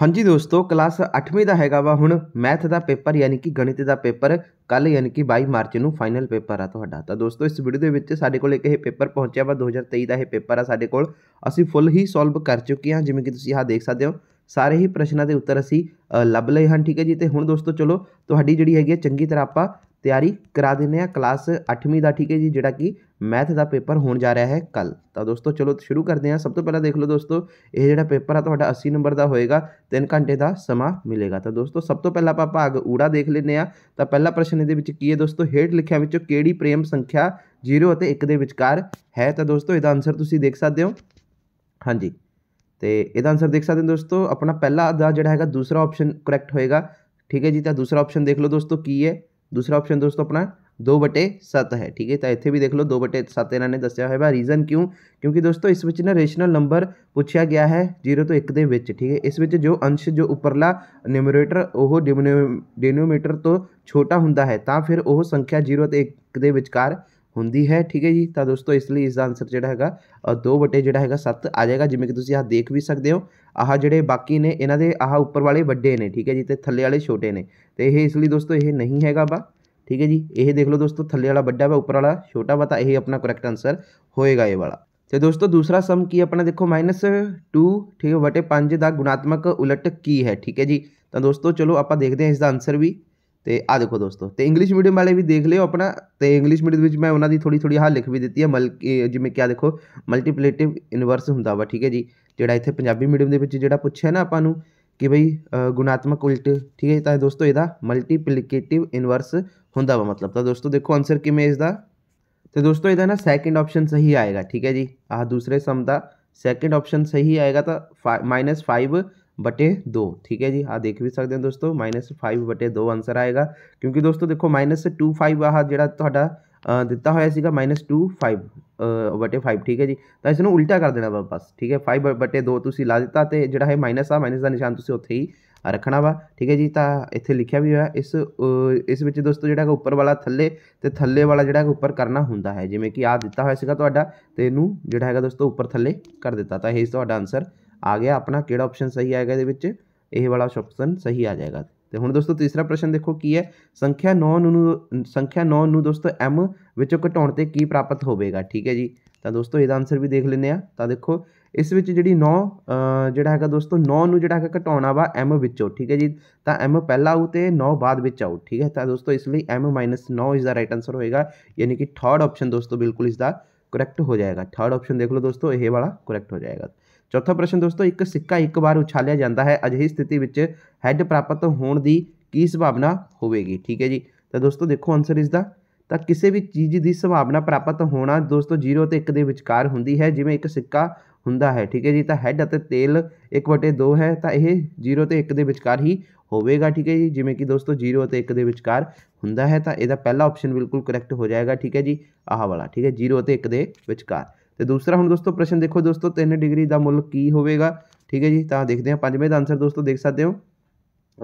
ਹਾਂਜੀ ਦੋਸਤੋ ਕਲਾਸ 8ਵੀਂ ਦਾ ਹੈਗਾ ਵਾ ਹੁਣ ਮੈਥ ਦਾ ਪੇਪਰ ਯਾਨੀ ਕਿ ਗਣਿਤ ਦਾ ਪੇਪਰ ਕੱਲ ਯਾਨੀ ਕਿ 22 ਮਾਰਚ ਨੂੰ ਫਾਈਨਲ ਪੇਪਰ ਆ ਤੁਹਾਡਾ ਤਾਂ ਦੋਸਤੋ ਇਸ ਵੀਡੀਓ ਦੇ ਵਿੱਚ ਸਾਡੇ ਕੋਲ ਇੱਕ ਇਹ ਪੇਪਰ ਪਹੁੰਚਿਆ ਵਾ 2023 ਦਾ ਇਹ ਪੇਪਰ ਆ ਸਾਡੇ ਕੋਲ ਅਸੀਂ ਫੁੱਲ ਹੀ ਸੋਲਵ ਕਰ ਚੁੱਕੇ ਹਾਂ ਜਿਵੇਂ ਕਿ ਤੁਸੀਂ ਆਹ ਦੇਖ ਸਕਦੇ ਹੋ ਸਾਰੇ ਹੀ ਪ੍ਰਸ਼ਨਾਂ ਦੇ ਉੱਤਰ ਅਸੀਂ ਲੱਭ ਲਏ ਹਨ ਠੀਕ ਹੈ ਜੀ ਤੇ ਹੁਣ ਦੋਸਤੋ ਚਲੋ ਤੁਹਾਡੀ ਜਿਹੜੀ ਹੈਗੀ ਚੰਗੀ ਤਰ੍ਹਾਂ ਆਪਾਂ तैयारी करा दें क्लास अठवीं का ठीक है जी जो कि मैथ का पेपर हो जा रहा है कल तो दोस्तों चलो शुरू करते हैं सब तो पहला देख लो दोस्तों ये जो पेपर है तो अस्सी नंबर का होएगा तीन घंटे का समा मिलेगा तो दोस्तों सब तो पहला आप भाग ऊड़ा देख लें तो पहला प्रश्न ये की है दोस्तों हेठ लिखा कि प्रेम संख्या जीरो एक के है तो दोस्तों यदा आंसर तुम देख सकते हो हाँ जी तो यदा आंसर देख सकते हो दोस्तों अपना पहला जोड़ा है दूसरा ऑप्शन करैक्ट होएगा ठीक है जी तो दूसरा ऑप्शन देख लो दोस्तों की है दूसरा ऑप्शन दोस्तों अपना दो बटे सत्त है ठीक है तो इतने भी देख लो दो बटे सत्त इन्होंने दसा हुआ रीज़न क्यों क्योंकि दोस्तों इस ना रेशनल नंबर पूछा गया है जीरो तो एक दे ठीक है इस जो अंश जो उपरला न्यूमरेटर वह डिमो डिनोमीटर तो छोटा होंगे है तो फिर वह संख्या जीरो तो एक देकर होंगी है ठीक है जी तो दोस्तों इसलिए इसका आंसर जो है दो बटे जो है सत्त आ जाएगा जिमें कि तुम आह देख भी सकते हो आह जे बाकी ने इन के आह उपर वाले व्डे ने ठीक है जी तो थले वाले छोटे ने तो यह इसलिए दोस्तों यह नहीं है वा ठीक है जी यह देख लो दोस्तों थले वाला बड़ा वा उपर वाला छोटा वा तो यही अपना करैक्ट आंसर होएगा ये वाला तो दोस्तों दूसरा सम की अपना देखो माइनस टू ठीक है वटे पांच का गुणात्मक उलट की है ठीक है जी तो दोस्तों चलो आप देखते हैं इसका आंसर भी ਤੇ ਆ ਦੇਖੋ ਦੋਸਤੋ ਤੇ ਇੰਗਲਿਸ਼ ਮੀਡੀਅਮ ਵਾਲੇ ਵੀ ਦੇਖ ਲਿਓ ਆਪਣਾ ਤੇ ਇੰਗਲਿਸ਼ ਮੀਡੀਅਮ ਵਿੱਚ ਮੈਂ ਉਹਨਾਂ ਦੀ ਥੋੜੀ ਥੋੜੀ ਹਾਲ ਲਿਖ ਵੀ ਦਿੱਤੀ ਹੈ ਮਲ ਜਿਵੇਂ ਕਿ ਆ ਦੇਖੋ ਮਲਟੀਪਲੀਟਿਵ ਇਨਵਰਸ ਹੁੰਦਾ ਵਾ ਠੀਕ ਹੈ ਜੀ ਜਿਹੜਾ ਇੱਥੇ ਪੰਜਾਬੀ ਮੀਡੀਅਮ ਦੇ ਵਿੱਚ ਜਿਹੜਾ ਪੁੱਛਿਆ ਨਾ ਆਪਾਂ ਨੂੰ ਕਿ ਭਈ ਗੁਣਾਤਮਕ ਉਲਟ ਠੀਕ ਹੈ ਤਾਂ ਦੋਸਤੋ ਇਹਦਾ ਮਲਟੀਪਲੀਕੇਟਿਵ ਇਨਵਰਸ ਹੁੰਦਾ ਵਾ ਮਤਲਬ ਤਾਂ ਦੋਸਤੋ ਦੇਖੋ ਆਨਸਰ ਕਿਵੇਂ ਇਸ ਦਾ ਤੇ ਦੋਸਤੋ ਇਹਦਾ ਨਾ ਸੈਕੰਡ ਆਪਸ਼ਨ ਸਹੀ ਆਏਗਾ ਠੀਕ ਹੈ ਜੀ ਆਹ ਦੂਸਰੇ ਸਮ ਦਾ ਸੈਕੰਡ ਆਪਸ਼ਨ ਸਹੀ ਆਏਗਾ ਤਾਂ -5 बटे दो ठीक है जी हाँ देख भी सकते हैं दोस्तों माइनस फाइव बटे दो आंसर आएगा क्योंकि दोस्तों देखੋ ਜਿਹੜਾ ਤੁਹਾਡਾ ਦਿੱਤਾ ਹੋਇਆ ਸੀਗਾ -25 5 ਠੀਕ ਹੈ ਜੀ ਤਾਂ ਇਸ ਨੂੰ ਉਲਟਾ ਕਰ ਦੇਣਾ ਵਾਪਸ ਠੀਕ ਹੈ 5 2 ਤੁਸੀਂ ਲਾ ਦਿੱਤਾ ਤੇ ਜਿਹੜਾ ਹੈ ਮਾਈਨਸ ਆ ਮਾਈਨਸ ਦਾ ਨਿਸ਼ਾਨ ਤੁਸੀਂ ਉੱਥੇ ਹੀ ਰੱਖਣਾ ਵਾ ਠੀਕ ਹੈ ਜੀ ਤਾਂ ਇੱਥੇ ਲਿਖਿਆ ਵੀ ਹੋਇਆ ਇਸ ਇਸ ਵਿੱਚ ਦੋਸਤੋ ਜਿਹੜਾ ਹੈ ਉੱਪਰ ਵਾਲਾ ਥੱਲੇ ਤੇ ਥੱਲੇ ਵਾਲਾ ਜਿਹੜਾ ਹੈ ਉੱਪਰ ਕਰਨਾ ਹੁੰਦਾ ਹੈ ਜਿਵੇਂ ਕਿ ਆ ਦਿੱਤਾ ਹੋਇਆ ਸੀਗਾ ਤੁਹਾਡਾ ਤੇ ਇਹਨੂੰ ਜਿਹੜਾ ਹੈਗਾ ਦੋਸਤੋ ਉੱਪਰ ਥੱਲੇ ਕਰ ਦਿੱਤਾ ਤਾਂ ਇਹ ਤੁਹਾਡਾ ਆਨਸਰ आ गया अपना किड़ा ऑप्शन सही आएगा ये वाला ऑप्शन सही आ जाएगा तो हूँ दोस्तों तीसरा प्रश्न देखो की है संख्या नौ नू संख्या नौ नू दोस्तों एम विचों घटाने की प्राप्त होगा ठीक है जी तो दोस्तों यद आंसर भी देख लें तो देखो इस जी नौ जोड़ा है दोस्तों नौ जो है घटा वा एम विचों ठीक है जी तो एम पहला आऊ तो नौ बाद आऊ ठीक है तो दोस्तों इसलिए एम माइनस नौ इसका राइट आंसर होएगा यानी कि थर्ड ऑप्शन दोस्तों बिल्कुल इसका करैक्ट हो जाएगा थर्ड ऑप्शन देख लो दोस्तों ये वाला करैक्ट हो जाएगा ਚੌਥਾ ਪ੍ਰਸ਼ਨ ਦੋਸਤੋ ਇੱਕ ਸਿੱਕਾ ਇੱਕ ਵਾਰ ਉਛਾਲਿਆ ਜਾਂਦਾ ਹੈ ਅਜਿਹੀ ਸਥਿਤੀ ਵਿੱਚ ਹੈੱਡ ਪ੍ਰਾਪਤ ਹੋਣ ਦੀ ਕੀ ਸੰਭਾਵਨਾ ਹੋਵੇਗੀ ਠੀਕ ਹੈ ਜੀ ਤਾਂ ਦੋਸਤੋ ਦੇਖੋ ਆਨਸਰ ਇਸ ਦਾ ਤਾਂ ਕਿਸੇ ਵੀ ਚੀਜ਼ ਦੀ ਸੰਭਾਵਨਾ ਪ੍ਰਾਪਤ ਹੋਣਾ ਦੋਸਤੋ 0 ਤੇ 1 ਦੇ ਵਿਚਕਾਰ ਹੁੰਦੀ ਹੈ ਜਿਵੇਂ ਇੱਕ ਸਿੱਕਾ ਹੁੰਦਾ ਹੈ ਠੀਕ ਹੈ ਜੀ ਤਾਂ ਹੈੱਡ ਅਤੇ ਤੇਲ 1/2 ਹੈ ਤਾਂ ਇਹ 0 ਤੇ 1 ਦੇ ਵਿਚਕਾਰ ਹੀ ਹੋਵੇਗਾ ਠੀਕ ਹੈ ਜੀ ਜਿਵੇਂ ਕਿ ਦੋਸਤੋ 0 ਅਤੇ 1 ਦੇ ਵਿਚਕਾਰ ਹੁੰਦਾ ਹੈ ਤਾਂ ਇਹਦਾ ਪਹਿਲਾ ਆਪਸ਼ਨ ਬਿਲਕੁਲ ਕਰੈਕਟ ਹੋ ਜਾਏਗਾ ਠੀਕ ਹੈ ਜੀ ਆਹ ਵਾਲਾ ਠੀਕ ਹੈ 0 ਅਤੇ 1 ਦੇ ਵਿਚਕਾਰ तो दूसरा हम दोस्तों प्रश्न देखो दोस्तों तीन डिग्री का मुल की होगा ठीक है जी तो देखते हैं पांचवें का आंसर दोस्तों देख सकते हो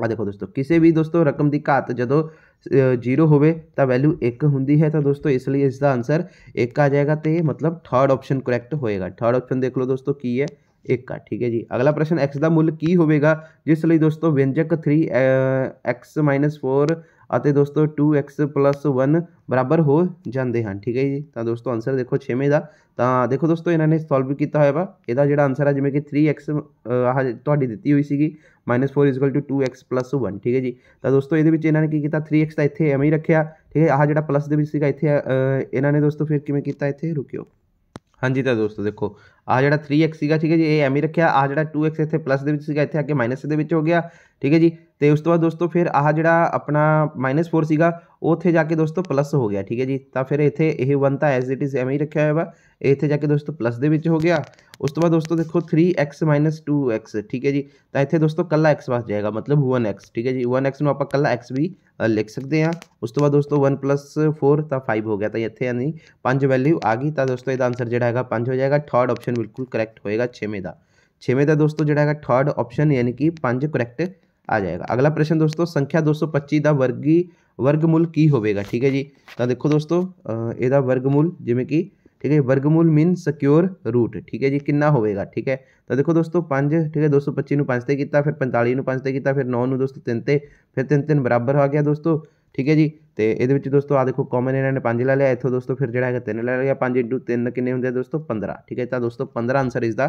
आ देखो दोस्तों किसी भी दोस्तों रकम की घात जो जीरो हो वैल्यू एक होंगी है तो दोस्तों इसलिए इसका आंसर एक आ जाएगा तो मतलब थर्ड ऑप्शन करैक्ट होएगा थर्ड ऑप्शन देख लो दोस्तों की है एक का ठीक है जी अगला प्रश्न एक्स का मुल की होगा जिसलिए दोस्तों व्यंजक थ्री एक्स माइनस फोर दोस्तों टू एक्स प्लस वन बराबर हो जाते हैं ठीक है जी तो दोस्तों आंसर देखो छेवें का तो देखो दोस्तों इन्होंने सोल्व किया हुआ वा यदा जोड़ा आंसर है जिम्मे कि थ्री एक्स आहड़ी दी हुई सी minus four equal to two X plus one ठीक है जी तो दोस्तों ये इन्होंने की किया थ्री एक्स तो इतने एवं ही रखे ठीक है आह जो प्लस के इतने इन्होंने दोस्तों फिर किमें किया इतने रुको हाँ जी तो दोस्तों देखो आह जो थ्री एक्स ठीक है जी एम ही रखा आह जो टू एक्स इतने प्लस के इतने आके माइनस के हो गया ठीक है जी तो उस तो बाद दोस्तों फिर आह जो अपना माइनस फोर से उत्थे जाके दोस्तों प्लस हो गया ठीक है जी तो फिर इतने यह वन तो एज इट इज़ एवं ही रखा हुआ वा इतने जाके दोस्तों प्लस के हो गया उस तो बाद दोस्तों देखो three X minus two X ठीक है जी तो इतने दोस्तों कला एक्स बस जाएगा मतलब वन एक्स ठीक है जी वन एक्स में आप कला एक्स भी लिख सकते हैं उस तो बाद दोस्तों वन प्लस फोर तो फाइव हो गया तो इतने यानी पांच वैल्यू आ गई तो दोस्तों यदा आंसर जोड़ा है पांच हो जाएगा थर्ड ऑप्शन बिल्कुल करैक्ट होएगा छेवें का छेवें का दोस्तों जोड़ा है थर्ड ऑप्शन यानी कि पांच करैक्ट ਆ ਜਾਏਗਾ ਅਗਲਾ ਪ੍ਰਸ਼ਨ ਦੋਸਤੋ ਸੰਖਿਆ 225 ਦਾ ਵਰਗੀ ਵਰਗਮੂਲ ਕੀ ਹੋਵੇਗਾ ਠੀਕ ਹੈ ਜੀ ਤਾਂ ਦੇਖੋ ਦੋਸਤੋ ਇਹਦਾ ਵਰਗਮੂਲ ਜਿਵੇਂ ਕਿ ਠੀਕ ਹੈ ਵਰਗਮੂਲ ਮੀਨ ਸਿਕਿਉਰ ਰੂਟ ਠੀਕ ਹੈ ਜੀ ਕਿੰਨਾ ਹੋਵੇਗਾ ਠੀਕ ਹੈ ਤਾਂ ਦੇਖੋ ਦੋਸਤੋ 5 ਠੀਕ ਹੈ 225 ਨੂੰ 5 ਤੇ ਕੀਤਾ ਫਿਰ 45 ਨੂੰ 5 ਤੇ ਕੀਤਾ ਫਿਰ 9 ਨੂੰ ਦੋਸਤੋ 3 ਤੇ ਫਿਰ 3 3 ਬਰਾਬਰ ਆ ਗਿਆ ਦੋਸਤੋ ਠੀਕ ਹੈ ਜੀ ਤੇ ਇਹਦੇ ਵਿੱਚ ਦੋਸਤੋ ਆ ਦੇਖੋ ਕਾਮਨ ਇਹਨਾਂ ਨੇ 5 ਲੈ ਲਿਆ ਇੱਥੋਂ ਦੋਸਤੋ ਫਿਰ ਜਿਹੜਾ ਹੈਗਾ 3 ਲੈ ਲਿਆ 5 3 ਕਿੰਨੇ ਹੁੰਦੇ ਆ ਦੋਸਤੋ 15 ਠੀਕ ਹੈ ਤਾਂ ਦੋਸਤੋ 15 ਆਨਸਰ ਇਸ ਦਾ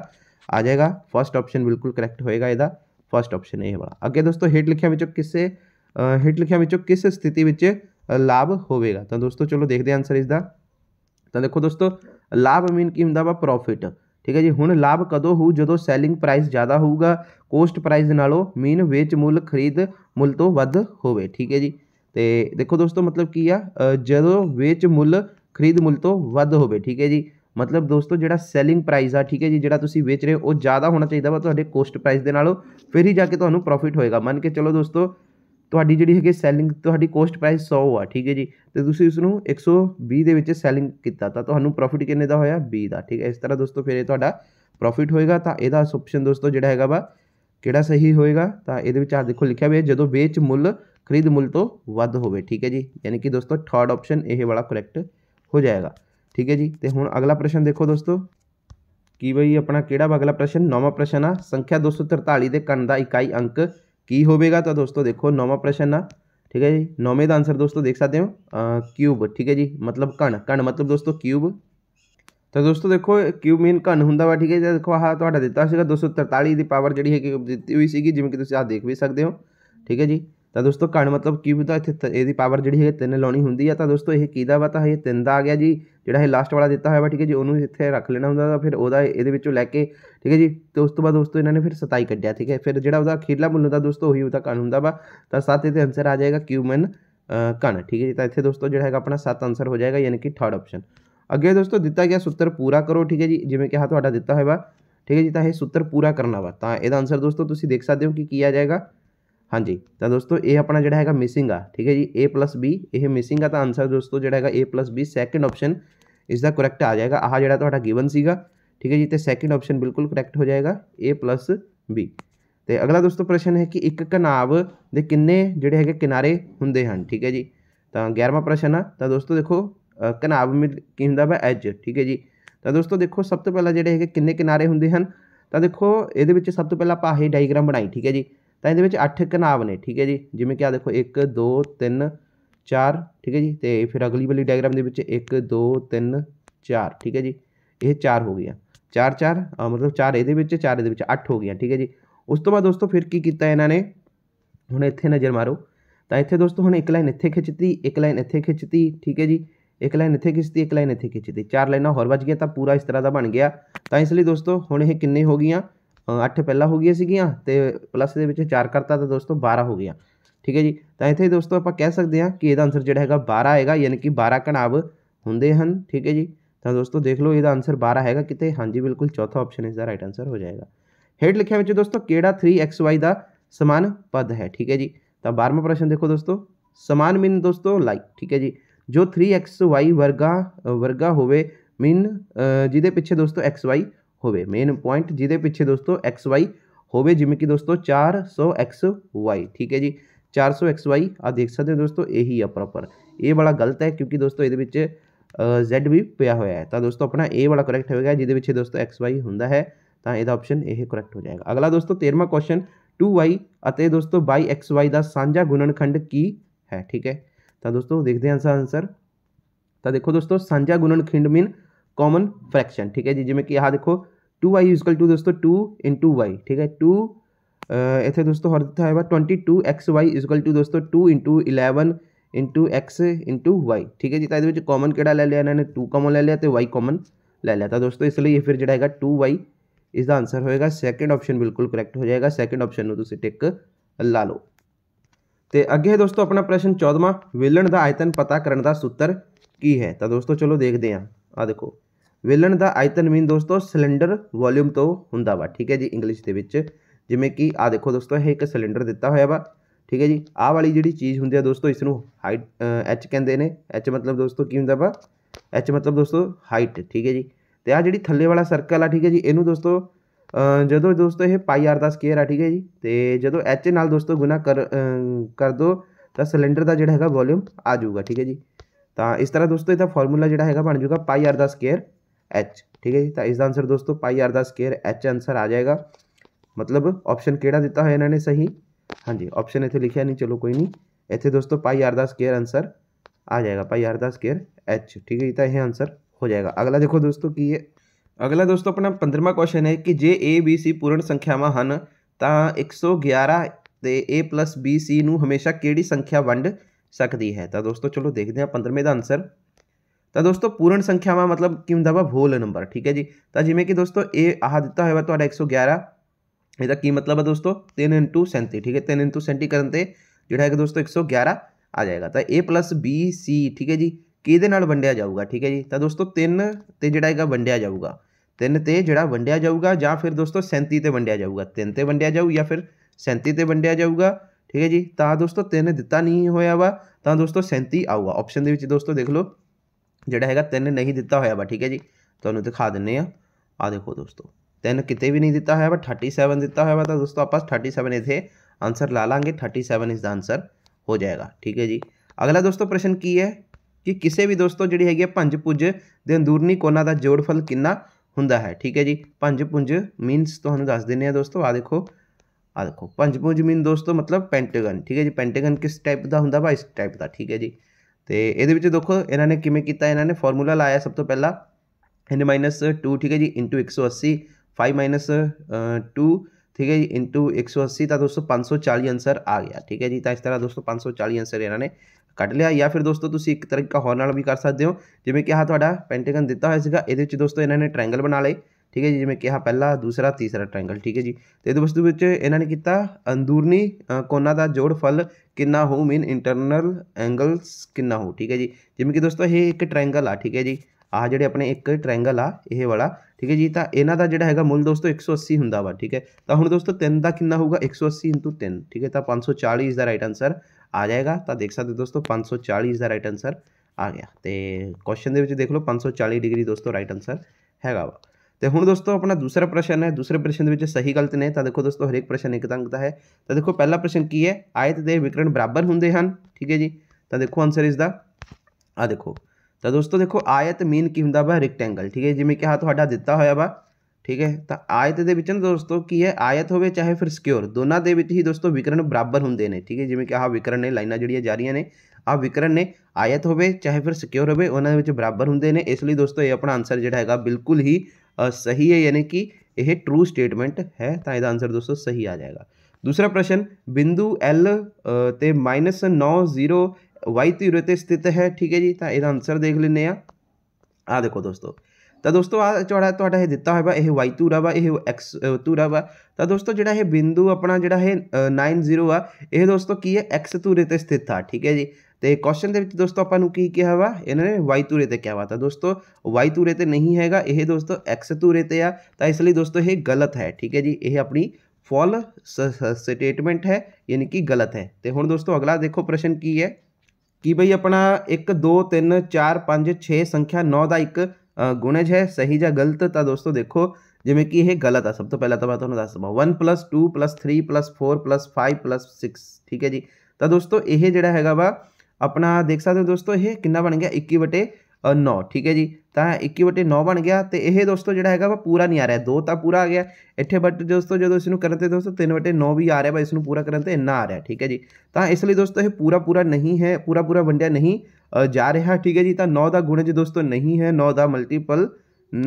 ਆ ਜਾਏਗਾ ਫਰਸਟ ਆਪਸ਼ਨ ਬਿਲਕੁਲ ਕਰੈਕਟ ਹੋਏਗਾ ਇਹਦਾ ਫਸਟ ਆਪਸ਼ਨ ਇਹ ਵਾਲਾ ਅੱਗੇ ਦੋਸਤੋ ਹੇਠ ਲਿਖਿਆ ਵਿੱਚੋਂ ਕਿਸੇ ਹੇਠ ਲਿਖਿਆ ਵਿੱਚੋਂ ਕਿਸ ਸਥਿਤੀ ਵਿੱਚ ਲਾਭ ਹੋਵੇਗਾ ਤਾਂ ਦੋਸਤੋ ਚਲੋ ਦੇਖਦੇ ਹਾਂ ਆਨਸਰ ਇਸ ਦਾ ਤਾਂ ਦੇਖੋ ਦੋਸਤੋ ਲਾਭ ਮੀਨ ਕੀ ਹੁੰਦਾ ਵਾ ਪ੍ਰੋਫਿਟ ਠੀਕ ਹੈ ਜੀ ਹੁਣ ਲਾਭ ਕਦੋਂ ਹੋਊ ਜਦੋਂ ਸੈਲਿੰਗ ਪ੍ਰਾਈਸ ਜ਼ਿਆਦਾ ਹੋਊਗਾ ਕੋਸਟ ਪ੍ਰਾਈਸ ਨਾਲੋਂ ਮੀਨ ਵੇਚ ਮੁੱਲ ਖਰੀਦ ਮੁੱਲ ਤੋਂ ਵੱਧ ਹੋਵੇ ਠੀਕ ਹੈ ਜੀ ਤੇ ਦੇਖੋ ਦੋਸਤੋ ਮਤਲਬ ਕੀ ਆ ਜਦੋਂ ਵੇਚ ਮੁੱਲ ਖਰੀਦ ਮੁੱਲ ਤੋਂ ਵੱਧ ਹੋਵੇ ਠੀਕ ਹੈ ਜੀ ਮਤਲਬ ਦੋਸਤੋ ਜਿਹੜਾ ਸੈਲਿੰਗ ਪ੍ਰਾਈਸ ਆ ਠੀਕ ਹੈ ਜੀ ਜਿਹੜਾ ਤੁਸੀਂ ਵੇਚ ਰਹੇ ਹੋ ਉਹ ਜ਼ਿਆਦਾ ਹੋਣਾ ਚਾਹੀਦਾ ਵਾ ਤੁਹਾਡੇ ਕੋਸਟ ਪ੍ਰਾਈਸ ਦੇ ਨਾਲੋਂ ਫਿਰ ਹੀ ਜਾ ਕੇ ਤੁਹਾਨੂੰ ਪ੍ਰੋਫਿਟ ਹੋਏਗਾ ਮੰਨ ਕੇ ਚਲੋ ਦੋਸਤੋ ਤੁਹਾਡੀ ਜਿਹੜੀ ਹੈਗੀ ਸੈਲਿੰਗ ਤੁਹਾਡੀ ਕੋਸਟ ਪ੍ਰਾਈਸ 100 ਆ ਠੀਕ ਹੈ ਜੀ ਤੇ ਤੁਸੀਂ ਉਸ ਨੂੰ 120 ਦੇ ਵਿੱਚ ਸੈਲਿੰਗ ਕੀਤਾ ਤਾਂ ਤੁਹਾਨੂੰ ਪ੍ਰੋਫਿਟ ਕਿੰਨੇ ਦਾ ਹੋਇਆ 20 ਦਾ ਠੀਕ ਹੈ ਇਸ ਤਰ੍ਹਾਂ ਦੋਸਤੋ ਫਿਰ ਇਹ ਤੁਹਾਡਾ ਪ੍ਰੋਫਿਟ ਹੋਏਗਾ ਤਾਂ ਇਹਦਾ ਆਪਸ਼ਨ ਦੋਸਤੋ ਜਿਹੜਾ ਹੈਗਾ ਵਾ ਕਿਹੜਾ ਸਹੀ ਹੋਏਗਾ ਤਾਂ ਇਹਦੇ ਵਿੱਚ ਆ ਦੇਖੋ ਲਿਖਿਆ ਹੋਇਆ ਜਦੋਂ ਵੇਚ ਮੁੱਲ ਖਰੀਦ ਮੁੱਲ ਤੋਂ ਵੱਧ ਹੋਵੇ ਠੀਕ ਹੈ ਜੀ ਯਾਨੀ ਕਿ ਦੋਸਤੋ ਥਰਡ ਆਪਸ਼ਨ ਇਹ ਵਾਲਾ ਕਰੈਕਟ ਹੋ ਜਾਏਗਾ है जी तो हूँ अगला प्रश्न देखो दोस्तों कि ਕੀ अपना कि अगला प्रश्न ਪ੍ਰਸ਼ਨ प्रश्न आ संख्या दो सौ तरताली कण का इकाई अंक की होगा तो दोस्तों देखो नौव प्रश्न आ ठीक है जी नौवे का आंसर दोस्तों देख सकते हो क्यूब ठीक है जी मतलब कण कण मतलब दोस्तों क्यूब तो दोस्तों देखो क्यूब मीन कण हूँ वा ठीक है जी देखो आह थोड़ा दिता दो सौ तरताली पावर जी है दी हुई सी जिमें कि आप देख भी सकते हो ठीक है जी ਤਾਂ ਦੋਸਤੋ ਕਣ ਮਤਲਬ ਕੀ ਹੁੰਦਾ ਇੱਥੇ ਇਹਦੀ ਪਾਵਰ ਜਿਹੜੀ ਹੈ 3 ਲਾਉਣੀ ਹੁੰਦੀ ਆ ਤਾਂ ਦੋਸਤੋ ਇਹ ਕਿਹਦਾ ਵਾ ਤਾਂ ਇਹ 3 ਦਾ ਆ ਗਿਆ ਜੀ ਜਿਹੜਾ ਇਹ ਲਾਸਟ ਵਾਲਾ ਦਿੱਤਾ ਹੋਇਆ ਵਾ ਠੀਕ ਹੈ ਜੀ ਉਹਨੂੰ ਇੱਥੇ ਰੱਖ ਲੈਣਾ ਹੁੰਦਾ ਤਾਂ ਫਿਰ ਉਹਦਾ ਇਹਦੇ ਵਿੱਚੋਂ ਲੈ ਕੇ ਠੀਕ ਹੈ ਜੀ ਤੇ ਉਸ ਤੋਂ ਬਾਅਦ ਦੋਸਤੋ ਇਹਨਾਂ ਨੇ ਫਿਰ 27 ਕੱਢਿਆ ਠੀਕ ਹੈ ਫਿਰ ਜਿਹੜਾ ਉਹਦਾ ਅਖੀਰਲਾ ਮੁੱਲ ਹੁੰਦਾ ਦੋਸਤੋ ਉਹੀ ਉਹਦਾ ਕਣ ਹੁੰਦਾ ਵਾ ਤਾਂ 7 ਇਹਦੇ ਆਨਸਰ ਆ ਜਾਏਗਾ ਕਿਊਮਨ ਕਣ ਠੀਕ ਹੈ ਜੀ ਤਾਂ ਇੱਥੇ ਦੋਸਤੋ ਜਿਹੜਾ ਹੈਗਾ ਆਪਣਾ 7 ਆਨਸਰ ਹੋ ਜਾਏਗਾ ਯਾਨੀ ਕਿ ਥਰਡ ਆਪਸ਼ਨ ਅੱਗੇ ਦੋਸਤੋ ਦਿੱਤਾ ਗਿਆ ਸੂਤਰ ਪੂਰਾ ਕਰੋ ਠੀਕ ਹੈ ਜੀ ਜਿਵੇਂ ਕਿ ਆ ਤੁਹਾਡਾ ਦਿੱਤਾ ਹੋਇਆ ਵਾ ਠੀਕ ਹੈ ਜੀ ਤਾਂ ਇਹ ਸੂਤਰ ਪੂਰਾ ਕਰਨਾ ਵਾ ਤਾਂ ਇਹਦਾ ਆਨਸਰ ਦੋਸਤੋ ਤੁਸੀਂ ਦੇਖ ਸਕਦੇ ਹੋ ਕਿ ਕੀ ਆ ਜਾਏਗਾ ਹਾਂਜੀ ਤਾਂ ਦੋਸਤੋ ਇਹ ਆਪਣਾ ਜਿਹੜਾ ਹੈਗਾ ਮਿਸਿੰਗ ਆ ਠੀਕ ਹੈ ਜੀ a b ਇਹ ਮਿਸਿੰਗ ਆ ਤਾਂ ਆਨਸਰ ਦੋਸਤੋ ਜਿਹੜਾ ਹੈਗਾ a b ਸੈਕੰਡ ਆਪਸ਼ਨ ਇਸ ਦਾ ਕਰੈਕਟ ਆ ਜਾਏਗਾ ਆਹ ਜਿਹੜਾ ਤੁਹਾਡਾ ਗਿਵਨ ਸੀਗਾ ਠੀਕ ਹੈ ਜੀ ਤੇ ਸੈਕੰਡ ਆਪਸ਼ਨ ਬਿਲਕੁਲ ਕਰੈਕਟ ਹੋ ਜਾਏਗਾ a b ਤੇ ਅਗਲਾ ਦੋਸਤੋ ਪ੍ਰਸ਼ਨ ਹੈ ਕਿ ਇੱਕ ਕਨਾਵ ਦੇ ਕਿੰਨੇ ਜਿਹੜੇ ਹੈਗੇ ਕਿਨਾਰੇ ਹੁੰਦੇ ਹਨ ਠੀਕ ਹੈ ਜੀ ਤਾਂ 11ਵਾਂ ਪ੍ਰਸ਼ਨ ਆ ਤਾਂ ਦੋਸਤੋ ਦੇਖੋ ਕਨਾਵ ਕੀ ਹੁੰਦਾ ਹੈ ਐਜ ਠੀਕ ਹੈ ਜੀ ਤਾਂ ਦੋਸਤੋ ਦੇਖੋ ਸਭ ਤੋਂ ਪਹਿਲਾਂ ਜਿਹੜੇ ਹੈਗੇ ਕਿੰਨੇ ਕਿਨਾਰੇ ਹੁੰਦੇ ਹਨ ਤਾਂ ਦੇਖੋ ਇਹਦੇ ਵਿੱਚ ਸਭ ਤੋਂ ਪਹਿਲਾਂ ਆਪਾਂ ਇਹ ਡਾਇਗਰਾਮ ਬਣਾਈ ਠੀਕ ਹੈ ਜੀ ਤਾਂ ਇਹਦੇ ਵਿੱਚ 8 ਕਨਾਬ ਨੇ ਠੀਕ ਹੈ ਜੀ ਜਿਵੇਂ ਕਿ ਆ ਦੇਖੋ 1 2 3 4 ਠੀਕ ਹੈ ਜੀ ਤੇ ਫਿਰ ਅਗਲੀ ਵਾਲੀ ਡਾਇਗਰਾਮ ਦੇ ਵਿੱਚ 1 2 3 4 ਠੀਕ ਹੈ ਜੀ ਇਹ 4 ਹੋ ਗਈਆਂ 4 4 ਮਤਲਬ 4 ਇਹਦੇ ਵਿੱਚ 4 ਇਹਦੇ ਵਿੱਚ 8 ਹੋ ਗਈਆਂ ਠੀਕ ਹੈ ਜੀ ਉਸ ਤੋਂ ਬਾਅਦ ਦੋਸਤੋ ਫਿਰ ਕੀ ਕੀਤਾ ਇਹਨਾਂ ਨੇ ਹੁਣ ਇੱਥੇ ਨਜ਼ਰ ਮਾਰੋ ਤਾਂ ਇੱਥੇ ਦੋਸਤੋ ਹੁਣ ਇੱਕ ਲਾਈਨ ਇੱਥੇ ਖਿੱਚਤੀ ਇੱਕ ਲਾਈਨ ਇੱਥੇ ਖਿੱਚਤੀ ਠੀਕ ਹੈ ਜੀ ਇੱਕ ਲਾਈਨ ਇੱਥੇ ਖਿੱਚਤੀ ਇੱਕ ਲਾਈਨ ਇੱਥੇ ਖਿੱਚਤੀ ਚਾਰ ਲਾਈਨਾਂ ਹੋਰ ਬਚ ਗਈਆਂ ਤਾਂ ਪੂਰਾ ਇਸ ਤਰ੍ਹਾਂ ਦਾ ਬਣ ਗਿਆ ਤਾਂ ਇਸ ਲਈ ਦੋਸਤੋ ਹੁਣ ਇਹ ਕਿੰਨੇ ਹੋ ਗਈਆਂ ਅੱਠ ਪਹਿਲਾਂ ਹੋ ਗਈਆਂ ਸੀਗੀਆਂ ਤੇ ਪਲੱਸ ਦੇ ਵਿੱਚ 4 ਕਰਤਾ ਤਾਂ ਦੋਸਤੋ 12 ਹੋ ਗਈਆਂ ਠੀਕ ਹੈ ਜੀ ਤਾਂ ਇੱਥੇ ਦੋਸਤੋ ਆਪਾਂ ਕਹਿ ਸਕਦੇ ਹਾਂ ਕਿ ਇਹਦਾ ਆਨਸਰ ਜਿਹੜਾ ਹੈਗਾ 12 ਆਏਗਾ ਯਾਨੀ ਕਿ 12 ਕਣਾਬ ਹੁੰਦੇ ਹਨ ਠੀਕ ਹੈ ਜੀ ਤਾਂ ਦੋਸਤੋ ਦੇਖ ਲਓ ਇਹਦਾ ਆਨਸਰ 12 ਹੈਗਾ ਕਿਤੇ ਹਾਂਜੀ ਬਿਲਕੁਲ ਚੌਥਾ ਆਪਸ਼ਨ ਇਸ ਦਾ ਰਾਈਟ ਆਨਸਰ ਹੋ ਜਾਏਗਾ ਹੇਠ ਲਿਖਿਆ ਵਿੱਚ ਦੋਸਤੋ ਕਿਹੜਾ 3xy ਦਾ ਸਮਾਨ ਪਦ ਹੈ ਠੀਕ ਹੈ ਜੀ ਤਾਂ 12ਵਾਂ ਪ੍ਰਸ਼ਨ ਦੇਖੋ ਦੋਸਤੋ ਸਮਾਨ ਮੀਨ ਦੋਸਤੋ ਲਾਈਕ ਠੀਕ ਹੈ ਜੀ ਜੋ 3xy ਵਰਗਾ ਵਰਗਾ ਹੋਵੇ ਮੀਨ ਜਿਹਦੇ ਪਿੱਛੇ ਦੋਸਤੋ xy ਹੋਵੇ ਮੇਨ ਪੁਆਇੰਟ ਜਿਹਦੇ ਪਿੱਛੇ ਦੋਸਤੋ ਐਕਸ ਵਾਈ ਹੋਵੇ ਜਿਵੇਂ ਕਿ ਦੋਸਤੋ 400 ਐਕਸ ਵਾਈ ਠੀਕ ਹੈ ਜੀ 400 ਐਕਸ ਵਾਈ ਆ ਦੇਖ ਸਕਦੇ ਹੋ ਦੋਸਤੋ ਇਹੀ ਆ ਪ੍ਰੋਪਰ ਇਹ ਬੜਾ ਗਲਤ ਹੈ ਕਿਉਂਕਿ ਦੋਸਤੋ ਇਹਦੇ ਵਿੱਚ z ਵੀ ਪਿਆ ਹੋਇਆ ਹੈ ਤਾਂ ਦੋਸਤੋ ਆਪਣਾ ਇਹ ਵਾਲਾ ਕਰੈਕਟ ਹੋਏਗਾ ਜਿਹਦੇ ਵਿੱਚ ਦੋਸਤੋ ਐਕਸ ਵਾਈ ਹੁੰਦਾ ਹੈ ਤਾਂ ਇਹਦਾ ਆਪਸ਼ਨ ਇਹ ਕਰੈਕਟ ਹੋ ਜਾਏਗਾ ਅਗਲਾ ਦੋਸਤੋ 13ਵਾਂ ਕੁਐਸਚਨ 2y ਅਤੇ ਦੋਸਤੋ 2xy ਦਾ ਸਾਂਝਾ ਗੁਣਨਖੰਡ ਕੀ ਹੈ ਠੀਕ ਹੈ ਤਾਂ ਦੋਸਤੋ ਦੇਖਦੇ ਹਾਂ ਆਨਸਰ ਆਨਸਰ ਤਾਂ ਦੇਖੋ ਦੋਸਤੋ ਸਾਂਝਾ ਗੁਣਨਖੰਡ ਮੀਨ कॉमन फ्रैक्शन ठीक है जी जिमें कि यहाँ देखो टू वाई यूजकल टू दोस्तों टू टू वाई ठीक है टू इतने दोस्तों हर था twenty two X Y equal to दोस्तों two into eleven into X into Y ठीक है जी तो ये कॉमन कड़ा ले लिया इन्होंने टू कॉमन ले लिया तो वाई कॉमन ले लिया था दोस्तों इसलिए फिर जो है टू वाई इस आंसर होएगा सैकेंड ऑप्शन बिल्कुल करैक्ट हो जाएगा सैकेंड ऑप्शन में तुम टिक ला लो तो अगे दोस्तों अपना प्रश्न चौदवा वेलण का आयतन पता करने का सूत्र की है तो दोस्तों चलो देखते हैं आ देखो ਵਿਲਨ ਦਾ ਆਇਤਨ ਮੀਨ ਦੋਸਤੋ ਸਿਲੰਡਰ ਵੋਲਿਊਮ ਤੋਂ ਹੁੰਦਾ ਵਾ ਠੀਕ ਹੈ ਜੀ ਇੰਗਲਿਸ਼ ਦੇ ਵਿੱਚ ਜਿਵੇਂ ਕਿ ਆ ਦੇਖੋ ਦੋਸਤੋ ਇਹ ਇੱਕ ਸਿਲੰਡਰ ਦਿੱਤਾ ਹੋਇਆ ਵਾ ਠੀਕ ਹੈ ਜੀ ਆਹ ਵਾਲੀ ਜਿਹੜੀ ਚੀਜ਼ ਹੁੰਦੀ ਆ ਦੋਸਤੋ ਇਸ ਨੂੰ ਹਾਈਟ ਐਚ ਕਹਿੰਦੇ ਨੇ ਐਚ ਮਤਲਬ ਦੋਸਤੋ ਕੀ ਹੁੰਦਾ ਵਾ ਐਚ ਮਤਲਬ ਦੋਸਤੋ ਹਾਈਟ ਠੀਕ ਹੈ ਜੀ ਤੇ ਆ ਜਿਹੜੀ ਥੱਲੇ ਵਾਲਾ ਸਰਕਲ ਆ ਠੀਕ ਹੈ ਜੀ ਇਹਨੂੰ ਦੋਸਤੋ ਜਦੋਂ ਦੋਸਤੋ ਇਹ ਪਾਈ ਆਰ ਦਾ ਸਕੇਅਰ ਆ ਠੀਕ ਹੈ ਜੀ ਤੇ ਜਦੋਂ ਐਚ ਨਾਲ ਦੋਸਤੋ ਗੁਣਾ ਕਰ ਕਰ ਦੋ ਤਾਂ ਸਿਲੰਡਰ ਦਾ ਜਿਹੜਾ ਹੈਗਾ ਵੋਲਿਊਮ ਆ ਜਾਊਗਾ ਠੀਕ ਹੈ ਜੀ ਤਾਂ ਇਸ ਤਰ੍ਹਾਂ ਦੋਸਤੋ ਇਹਦਾ ਫਾਰਮੂਲਾ ਜਿਹੜਾ ਹੈਗਾ ਬਣ ਜਾਊਗਾ ਪਾਈ ਆਰ ਦਾ ਸਕੇਅਰ एच ठीक है जी तो इसका आंसर दोस्तों पाई आर द स्केयर एच आंसर आ जाएगा मतलब ऑप्शन केड़ा दिता है इन्होंने सही हाँ जी ऑप्शन इतने लिखा नहीं चलो कोई नहीं इतने दोस्तों पाई आर द स्केयर आंसर आ जाएगा पाई आर द स्केयर एच ठीक है जी तो यह आंसर हो जाएगा अगला देखो दोस्तों की है अगला दोस्तों अपना 15ਵਾਂ क्वेश्चन है कि जे ए बी सी पूर्ण संख्याव एक सौ ग्यारह ए प्लस बी सी हमेशा कि संख्या वंड ਵੰਡ ਸਕਦੀ ਹੈ ਤਾਂ ਦੋਸਤੋ ਚਲੋ ਦੇਖਦੇ ਹਾਂ 15ਵੇਂ ਦਾ तो दोस्तों पूर्ण संख्या में मतलब कि वा होल नंबर ठीक है जी तो जिमें कि दोस्तों ए आह दिता है तो एक सौ ग्यारह यदा की मतलब है दोस्तों तीन इंटू सैंती ठीक है तीन इंटू सैंती करते जोड़ा है कि दोस्तों एक सौ ग्यारह आ जाएगा तो ए प्लस बी सी ठीक है जी कि वंडिया जाऊगा ठीक है जी तो दोस्तों तीन तो जोड़ा है वंडिया जाऊगा तीन तो जोड़ा वंडिया जाऊगा या फिर दोस्तों सैंती वंडिया जाऊगा तीन तो वंडिया जाऊ या फिर सैंती वंडिया जाऊगा ठीक है जी तो दोस्तों तीन दिता नहीं होया वा तो दोस्तों सैंती आऊगा ऑप्शन के दोस्तों देख लो ਜਿਹੜਾ ਹੈਗਾ 3 ਨਹੀਂ ਦਿੱਤਾ ਹੋਇਆ ਵਾ ਠੀਕ ਹੈ ਜੀ ਤੁਹਾਨੂੰ ਦਿਖਾ ਦਿੰਨੇ ਆ ਆ ਦੇਖੋ ਦੋਸਤੋ 3 ਕਿਤੇ ਵੀ ਨਹੀਂ ਦਿੱਤਾ ਹੋਇਆ ਵਾ 37 ਦਿੱਤਾ ਹੋਇਆ ਵਾ ਤਾਂ ਦੋਸਤੋ ਆਪਾਂ 37 ਇਥੇ आंसर ला लाएंगे थर्टी सेवन इसका आंसर हो जाएगा ठीक है जी अगला दोस्तों प्रश्न की है कि किसी भी दोस्तों जी हैगी पंज पुंज ਦੇ ਅੰਦਰੂਨੀ ਕੋਨਾ ਦਾ ਜੋੜਫਲ ਕਿੰਨਾ ਹੁੰਦਾ ਹੈ ਠੀਕ ਹੈ ਜੀ ਪੰਜ ਪੁੰਜ ਮੀਨਸ ਤੁਹਾਨੂੰ ਦੱਸ ਦਿੰਨੇ ਆ ਦੋਸਤੋ ਆ ਦੇਖੋ ਆ ਦੇਖੋ ਪੰਜ ਪੁੰਜ ਮੀਨ ਦੋਸਤੋ ਮਤਲਬ ਪੈਂਟਾਗਨ ਠੀਕ ਹੈ ਜੀ ਪੈਂਟਾਗਨ ਕਿਸ ਟਾਈਪ ਦਾ ਹੁੰਦਾ ਵਾ ਇਸ ਟਾਈਪ ਦਾ ਠੀਕ ਹੈ ਜੀ तो ये देखो इन्ह ने किमें किया इन्ह ने फॉर्मूला लाया सब तो पहला इन माइनस टू ठीक है जी इंटू एक सौ अस्सी फाइव माइनस टू ठीक है जी इंटू एक सौ अस्सी तो दोस्तों पांच सौ चाली आंसर आ गया ठीक है जी तो इस तरह दोस्तों पांच सौ चाली आंसर इन्होंने कट लिया या फिर दोस्तों तुम एक तरीका होर भी कर सकते हो जिमें कि हाँ पेंटेगन दिता हुआ दोस्तों इन्होंने ट्रैंगल बना लिया ਠੀਕ ਹੈ ਜੀ ਜਿਵੇਂ ਕਿਹਾ ਪਹਿਲਾ ਦੂਸਰਾ ਤੀਸਰਾ ਟ੍ਰਾਇੰਗਲ ਠੀਕ ਹੈ ਜੀ ਤੇ ਇਹਦੇ ਵਸਤੂ ਵਿੱਚ ਇਹਨਾਂ ਨੇ ਕੀਤਾ ਅੰਦਰੂਨੀ ਕੋਨਾ ਦਾ ਜੋੜਫਲ ਕਿੰਨਾ ਹੋ ਮੀਨ ਇੰਟਰਨਲ ਐਂਗਲਸ ਕਿੰਨਾ ਹੋ ਠੀਕ ਹੈ ਜੀ ਜਿਵੇਂ ਕਿ ਦੋਸਤੋ ਇਹ ਇੱਕ ਟ੍ਰਾਇੰਗਲ ਆ ਠੀਕ ਹੈ ਜੀ ਆਹ ਜਿਹੜੇ ਆਪਣੇ ਇੱਕ ਟ੍ਰਾਇੰਗਲ ਆ ਇਹ ਵਾਲਾ ਠੀਕ ਹੈ ਜੀ ਤਾਂ ਇਹਨਾਂ ਦਾ ਜਿਹੜਾ ਹੈਗਾ ਮੁੱਲ ਦੋਸਤੋ 180 ਹੁੰਦਾ ਵਾ ਠੀਕ ਹੈ ਤਾਂ ਹੁਣ ਦੋਸਤੋ 3 ਦਾ ਕਿੰਨਾ ਹੋਊਗਾ 180 3 ਠੀਕ ਹੈ ਤਾਂ 540 ਇਸ ਦਾ ਰਾਈਟ ਆਨਸਰ ਆ ਜਾਏਗਾ ਤਾਂ ਦੇਖ ਸਕਦੇ ਦੋਸਤੋ 540 ਇਸ ਦਾ ਰਾਈਟ ਆਨਸਰ ਆ ਗਿਆ ਤੇ ਕੁਐਸਚਨ ਦੇ ਵਿੱਚ ਦੇਖ ਲਓ 540 ਡਿਗਰੀ ਦੋਸਤੋ ਰਾਈਟ ਆਨਸਰ ਹੈਗਾ ਵਾ ਤੇ ਹੁਣ ਦੋਸਤੋ ਆਪਣਾ ਦੂਸਰਾ ਪ੍ਰਸ਼ਨ ਹੈ ਦੂਸਰੇ ਪ੍ਰਸ਼ਨ ਦੇ ਵਿੱਚ ਸਹੀ ਗਲਤ ਨੇ ਤਾਂ ਦੇਖੋ ਦੋਸਤੋ ਹਰੇਕ ਪ੍ਰਸ਼ਨ ਇੱਕ ਅੰਕ ਦਾ ਹੈ ਤਾਂ ਦੇਖੋ ਪਹਿਲਾ ਪ੍ਰਸ਼ਨ ਕੀ ਹੈ ਆਇਤ ਦੇ ਵਿਕਰਣ ਬਰਾਬਰ ਹੁੰਦੇ ਹਨ ਠੀਕ ਹੈ ਜੀ ਤਾਂ ਦੇਖੋ ਆਨਸਰ ਇਸ ਦਾ ਆ ਦੇਖੋ ਤਾਂ ਦੋਸਤੋ ਦੇਖੋ ਆਇਤ ਮੀਨ ਕੀ ਹੁੰਦਾ ਵਾ ਰੈਕਟੈਂਗਲ ਠੀਕ ਹੈ ਜਿਵੇਂ ਕਿ ਆ ਤੁਹਾਡਾ ਦਿੱਤਾ ਹੋਇਆ ਵਾ ਠੀਕ ਹੈ ਤਾਂ ਆਇਤ ਦੇ ਵਿੱਚ ਨਾ ਦੋਸਤੋ ਕੀ ਹੈ ਆਇਤ ਹੋਵੇ ਚਾਹੇ ਫਿਰ ਸਕਿਉਰ ਦੋਨਾਂ ਦੇ ਵਿੱਚ ਹੀ ਦੋਸਤੋ ਵਿਕਰਣ ਬਰਾਬਰ ਹੁੰਦੇ ਨੇ ਠੀਕ ਹੈ ਜਿਵੇਂ ਕਿ ਆਹ ਵਿਕਰਣ ਨੇ ਲਾਈਨਾਂ ਜਿਹੜੀਆਂ ਜਾ ਰਹੀਆਂ ਨੇ ਆ ਵਿਕਰਣ ਨੇ ਆਇਤ ਹੋਵੇ ਚਾਹੇ ਫਿਰ ਸਕਿਉਰ ਹੋਵੇ ਉਹਨਾਂ ਦੇ ਵਿੱਚ ਬਰਾਬਰ ਹੁੰਦੇ ਨੇ ਇਸ ਲਈ ਦੋਸਤੋ ਇਹ ਆਪਣਾ ਆਨਸਰ ਜਿਹੜਾ ਹੈਗਾ ਬਿਲਕੁਲ ਹੀ सही है यानी कि यह ट्रू स्टेटमेंट है तो यह आंसर दोस्तों सही आ जाएगा दूसरा प्रश्न बिंदु एल ते माइनस नौ जीरो वाई तीव्र ते स्थित है ठीक है जी तो यह आंसर देख लेने आ आ देखो दोस्तों ਤਾਂ ਦੋਸਤੋ ਆ ਜਿਹੜਾ दिता ਇਹ यह वाई धूरा वा यह एक्स धूरा वा तो दोस्तों जोड़ा यह बिंदु अपना जोड़ा ਬਿੰਦੂ नाइन जीरो वा यह दोस्तों की है एक्स धूरे स्थित ਧੁਰੇ ठीक है जी तो ये क्वेश्चन दोस्तों अपन की क्या हवा इन्होंने वाई तू रेते क्या हुआ था दोस्तों वाई तू रेते नहीं है यह दोस्तों एक्स तू रेते आ तो इसलिए दोस्तों ये गलत है ठीक है जी ये अपनी फॉल स्टेटमेंट है यानी कि गलत है तो हूँ दोस्तों अगला देखो प्रश्न की है कि भाई अपना एक दो तीन चार पाँच छः संख्या नौ का एक गुणज है सही या गलत तो दोस्तों देखो जिमें कि यह गलत है सब तो पहला तो मैं तुम्हें दस दवा one plus two plus three plus four plus five plus six ठीक है जी तो दोस्तों यह जड़ा है वा अपना देख सकते हो दोस्तों यह कि बन गया इक्की बटे नौ ठीक है जी तो इक्की बटे नौ बन गया तो यह दोस्तों जोड़ा है वह पूरा नहीं आ रहा दो पूरा आ गया इटे बट दोस्तों जो इस करते दोस्तों तीन बटे नौ भी आ रहा है इसमें पूरा करने इन्ना आ रहा ठीक है जी तो इसलिए दोस्तों पूरा पूरा नहीं है पूरा पूरा वंडिया नहीं जा रहा ठीक है जी तो नौ का गुण जो दोस्तों नहीं है नौ का मल्टीपल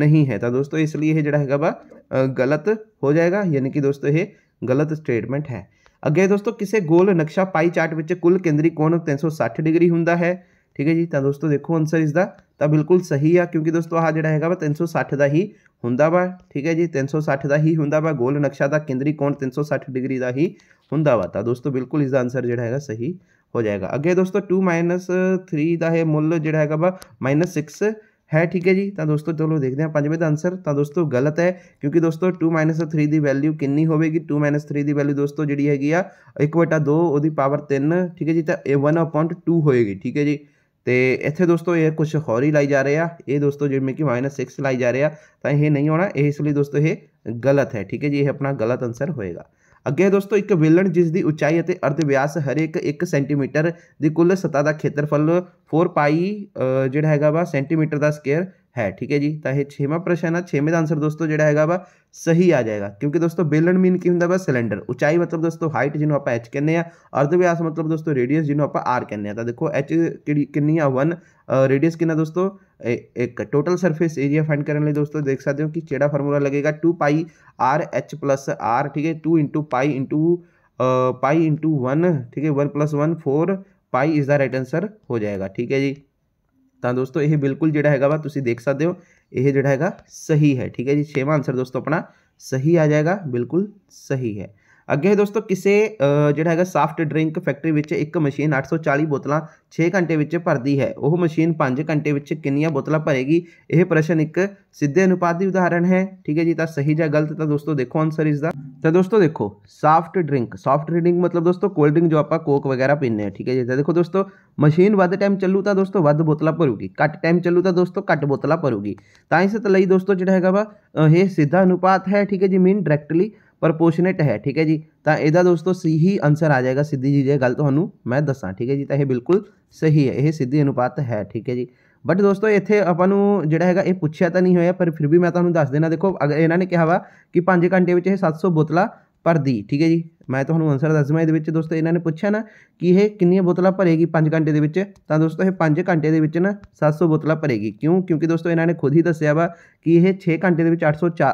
नहीं है तो दोस्तों इसलिए यह जोड़ा है वह गलत हो जाएगा यानी कि दोस्तों ये गलत स्टेटमेंट है अगे दोस्तों किसी गोल नक्शा पाई चार्ट कुल केंद्रीय कौन तीन सौ सठ डिग्री होंगे है ठीक है जी तो दोस्तों देखो आंसर इसका तो बिल्कुल सही आ क्योंकि दोस्तों आह जो है वह तीन सौ सठ का ही हों वा ठीक है जी तीन सौ सठ का ही हों वा गोल नक्शा का केंद्रीय कौन तीन सौ सठ डिग्री का ही हों वा दोस्तों बिल्कुल इसका आंसर जो है सही हो जाएगा अगे दोस्तों टू माइनस थ्री का यह मुल जो है वह माइनस सिक्स ਹੈ ਠੀਕ ਹੈ ਜੀ ਤਾਂ ਦੋਸਤੋ ਚਲੋ ਦੇਖਦੇ ਹਾਂ ਪੰਜਵੇਂ ਦਾ ਆਨਸਰ ਤਾਂ ਦੋਸਤੋ ਗਲਤ ਹੈ ਕਿਉਂਕਿ ਦੋਸਤੋ 2 3 ਦੀ ਵੈਲਿਊ ਕਿੰਨੀ ਹੋਵੇਗੀ 2 3 ਦੀ ਵੈਲਿਊ ਦੋਸਤੋ ਜਿਹੜੀ ਹੈਗੀ ਆ 1/2 ਉਹਦੀ ਪਾਵਰ 3 ਠੀਕ ਹੈ ਜੀ ਤਾਂ ਇਹ 1/2 ਹੋਏਗੀ ਠੀਕ ਹੈ ਜੀ ਤੇ ਇੱਥੇ ਦੋਸਤੋ ਇਹ ਕੁਝ ਹੋਰ ਹੀ ਲਾਈ ਜਾ ਰਿਹਾ ਇਹ ਦੋਸਤੋ ਜਿਵੇਂ ਕਿ -6 ਲਾਈ ਜਾ ਰਿਹਾ ਤਾਂ ਇਹ ਨਹੀਂ ਹੋਣਾ ਇਸ ਲਈ ਦੋਸਤੋ ਇਹ ਗਲਤ ਹੈ ਠੀਕ ਹੈ ਜੀ ਇਹ ਆਪਣਾ ਗਲਤ ਆਨਸਰ ਹੋਏਗਾ ਅੱਗੇ दोस्तों एक ਵਿਲਣ जिसकी उचाई और अर्धव्यास हरेक एक सेंटीमीटर की कुल सतह का खेत्रफल फोर पाई 4 ਪਾਈ ਜਿਹੜਾ ਹੈਗਾ ਵਾ ਸੈਂਟੀਮੀਟਰ है ठीक है जी तो यह छेवा प्रश्न है छेवें का आंसर दोस्तों जोड़ा है वा सही आ जाएगा क्योंकि दोस्तों बेलन मीन की होंगे वा सिलेंडर उचाई मतलब दोस्तों हाइट जिन्होंने आप एच कहने अर्धव्यास मतलब दोस्तों रेडियस जिन्होंने आप आर कहने तो देखो एच कि वन रेडियस कि दोस्तों ए, एक टोटल सरफेस एरिया फाइंड करने लिए दोस्तों देख सकते हो कि चेड़ा फार्मूला लगेगा two pi R H plus R ठीक है two into pi into pi into one ठीक है one plus one four pi is the right answer हो जाएगा ठीक है जी तो दोस्तों यह बिल्कुल जोड़ा है वा तुम देख सकते हो यह जोड़ा है सही है ठीक है जी छेवा आंसर दोस्तों अपना सही आ जाएगा बिल्कुल सही है अगे है दोस्तों किसी जोड़ा है साफ्ट ड्रिंक फैक्टरी में एक मशीन अठ सौ चाली बोतल छे घंटे भरती है वह मशीन पं घंटे कि बोतल भरेगी यह प्रश्न एक सीधे अनुपात की उदाहरण है ठीक है जी तो सही या गलत तो दोस्तों देखो आंसर इसका तो दोस्तों देखो साफ्ट ड्रिंक सॉफ्ट ड्रिंक मतलब दोस्तों कोल्ड ड्रिंक जो आप कोक वगैरह पीने ठीक है जी तो देखो दोस्तों मशीन व्ध टाइम चलू तो दोस्तों वो बोतल भरूगी घट टाइम चलू तो दोस्तों घट बोतल भरूगी तो इस तले दोस्तों जोड़ा है वह सीधा अनुपात है ठीक है जी मीन डायरैक्टली ਪ੍ਰੋਪੋਰਸ਼ਨੇਟ ਹੈ ਠੀਕ ਹੈ ਜੀ ਤਾਂ ਇਹਦਾ ਦੋਸਤੋ ਸੀ ਹੀ ਆਨਸਰ ਆ ਜਾਏਗਾ ਸਿੱਧੀ ਜੀ ਜੇ ਗੱਲ ਤੁਹਾਨੂੰ ਮੈਂ ਦੱਸਾਂ ਠੀਕ ਹੈ ਜੀ ਤਾਂ ਇਹ ਬਿਲਕੁਲ ਸਹੀ ਹੈ ਇਹ ਸਿੱਧੀ ਅਨੁਪਾਤ ਹੈ ਠੀਕ ਹੈ ਜੀ ਬਟ ਦੋਸਤੋ ਇੱਥੇ ਆਪਾਂ ਨੂੰ ਜਿਹੜਾ ਹੈਗਾ ਇਹ ਪੁੱਛਿਆ ਤਾਂ ਨਹੀਂ ਹੋਇਆ ਪਰ ਫਿਰ ਵੀ ਮੈਂ ਤੁਹਾਨੂੰ ਦੱਸ ਦੇਣਾ ਦੇਖੋ ਅਗਰ ਇਹਨਾਂ ਨੇ ਕਿਹਾ ਵਾ ਕਿ 5 ਘੰਟੇ ਵਿੱਚ ਇਹ 700 ਬੋਤਲਾਂ भर दी ठीक है जी मैं थोड़ा आंसर दस दूँ ये दोस्तों इन्होंने पूछा ना कि यह कि बोतल भरेगी पं घंटे दोस्तों यह पं घंटे ना सत सौ बोतल भरेगी क्यों क्योंकि दोस्तों ने खुद ही दसिया वा कि यह छे घंटे अठ सौ चा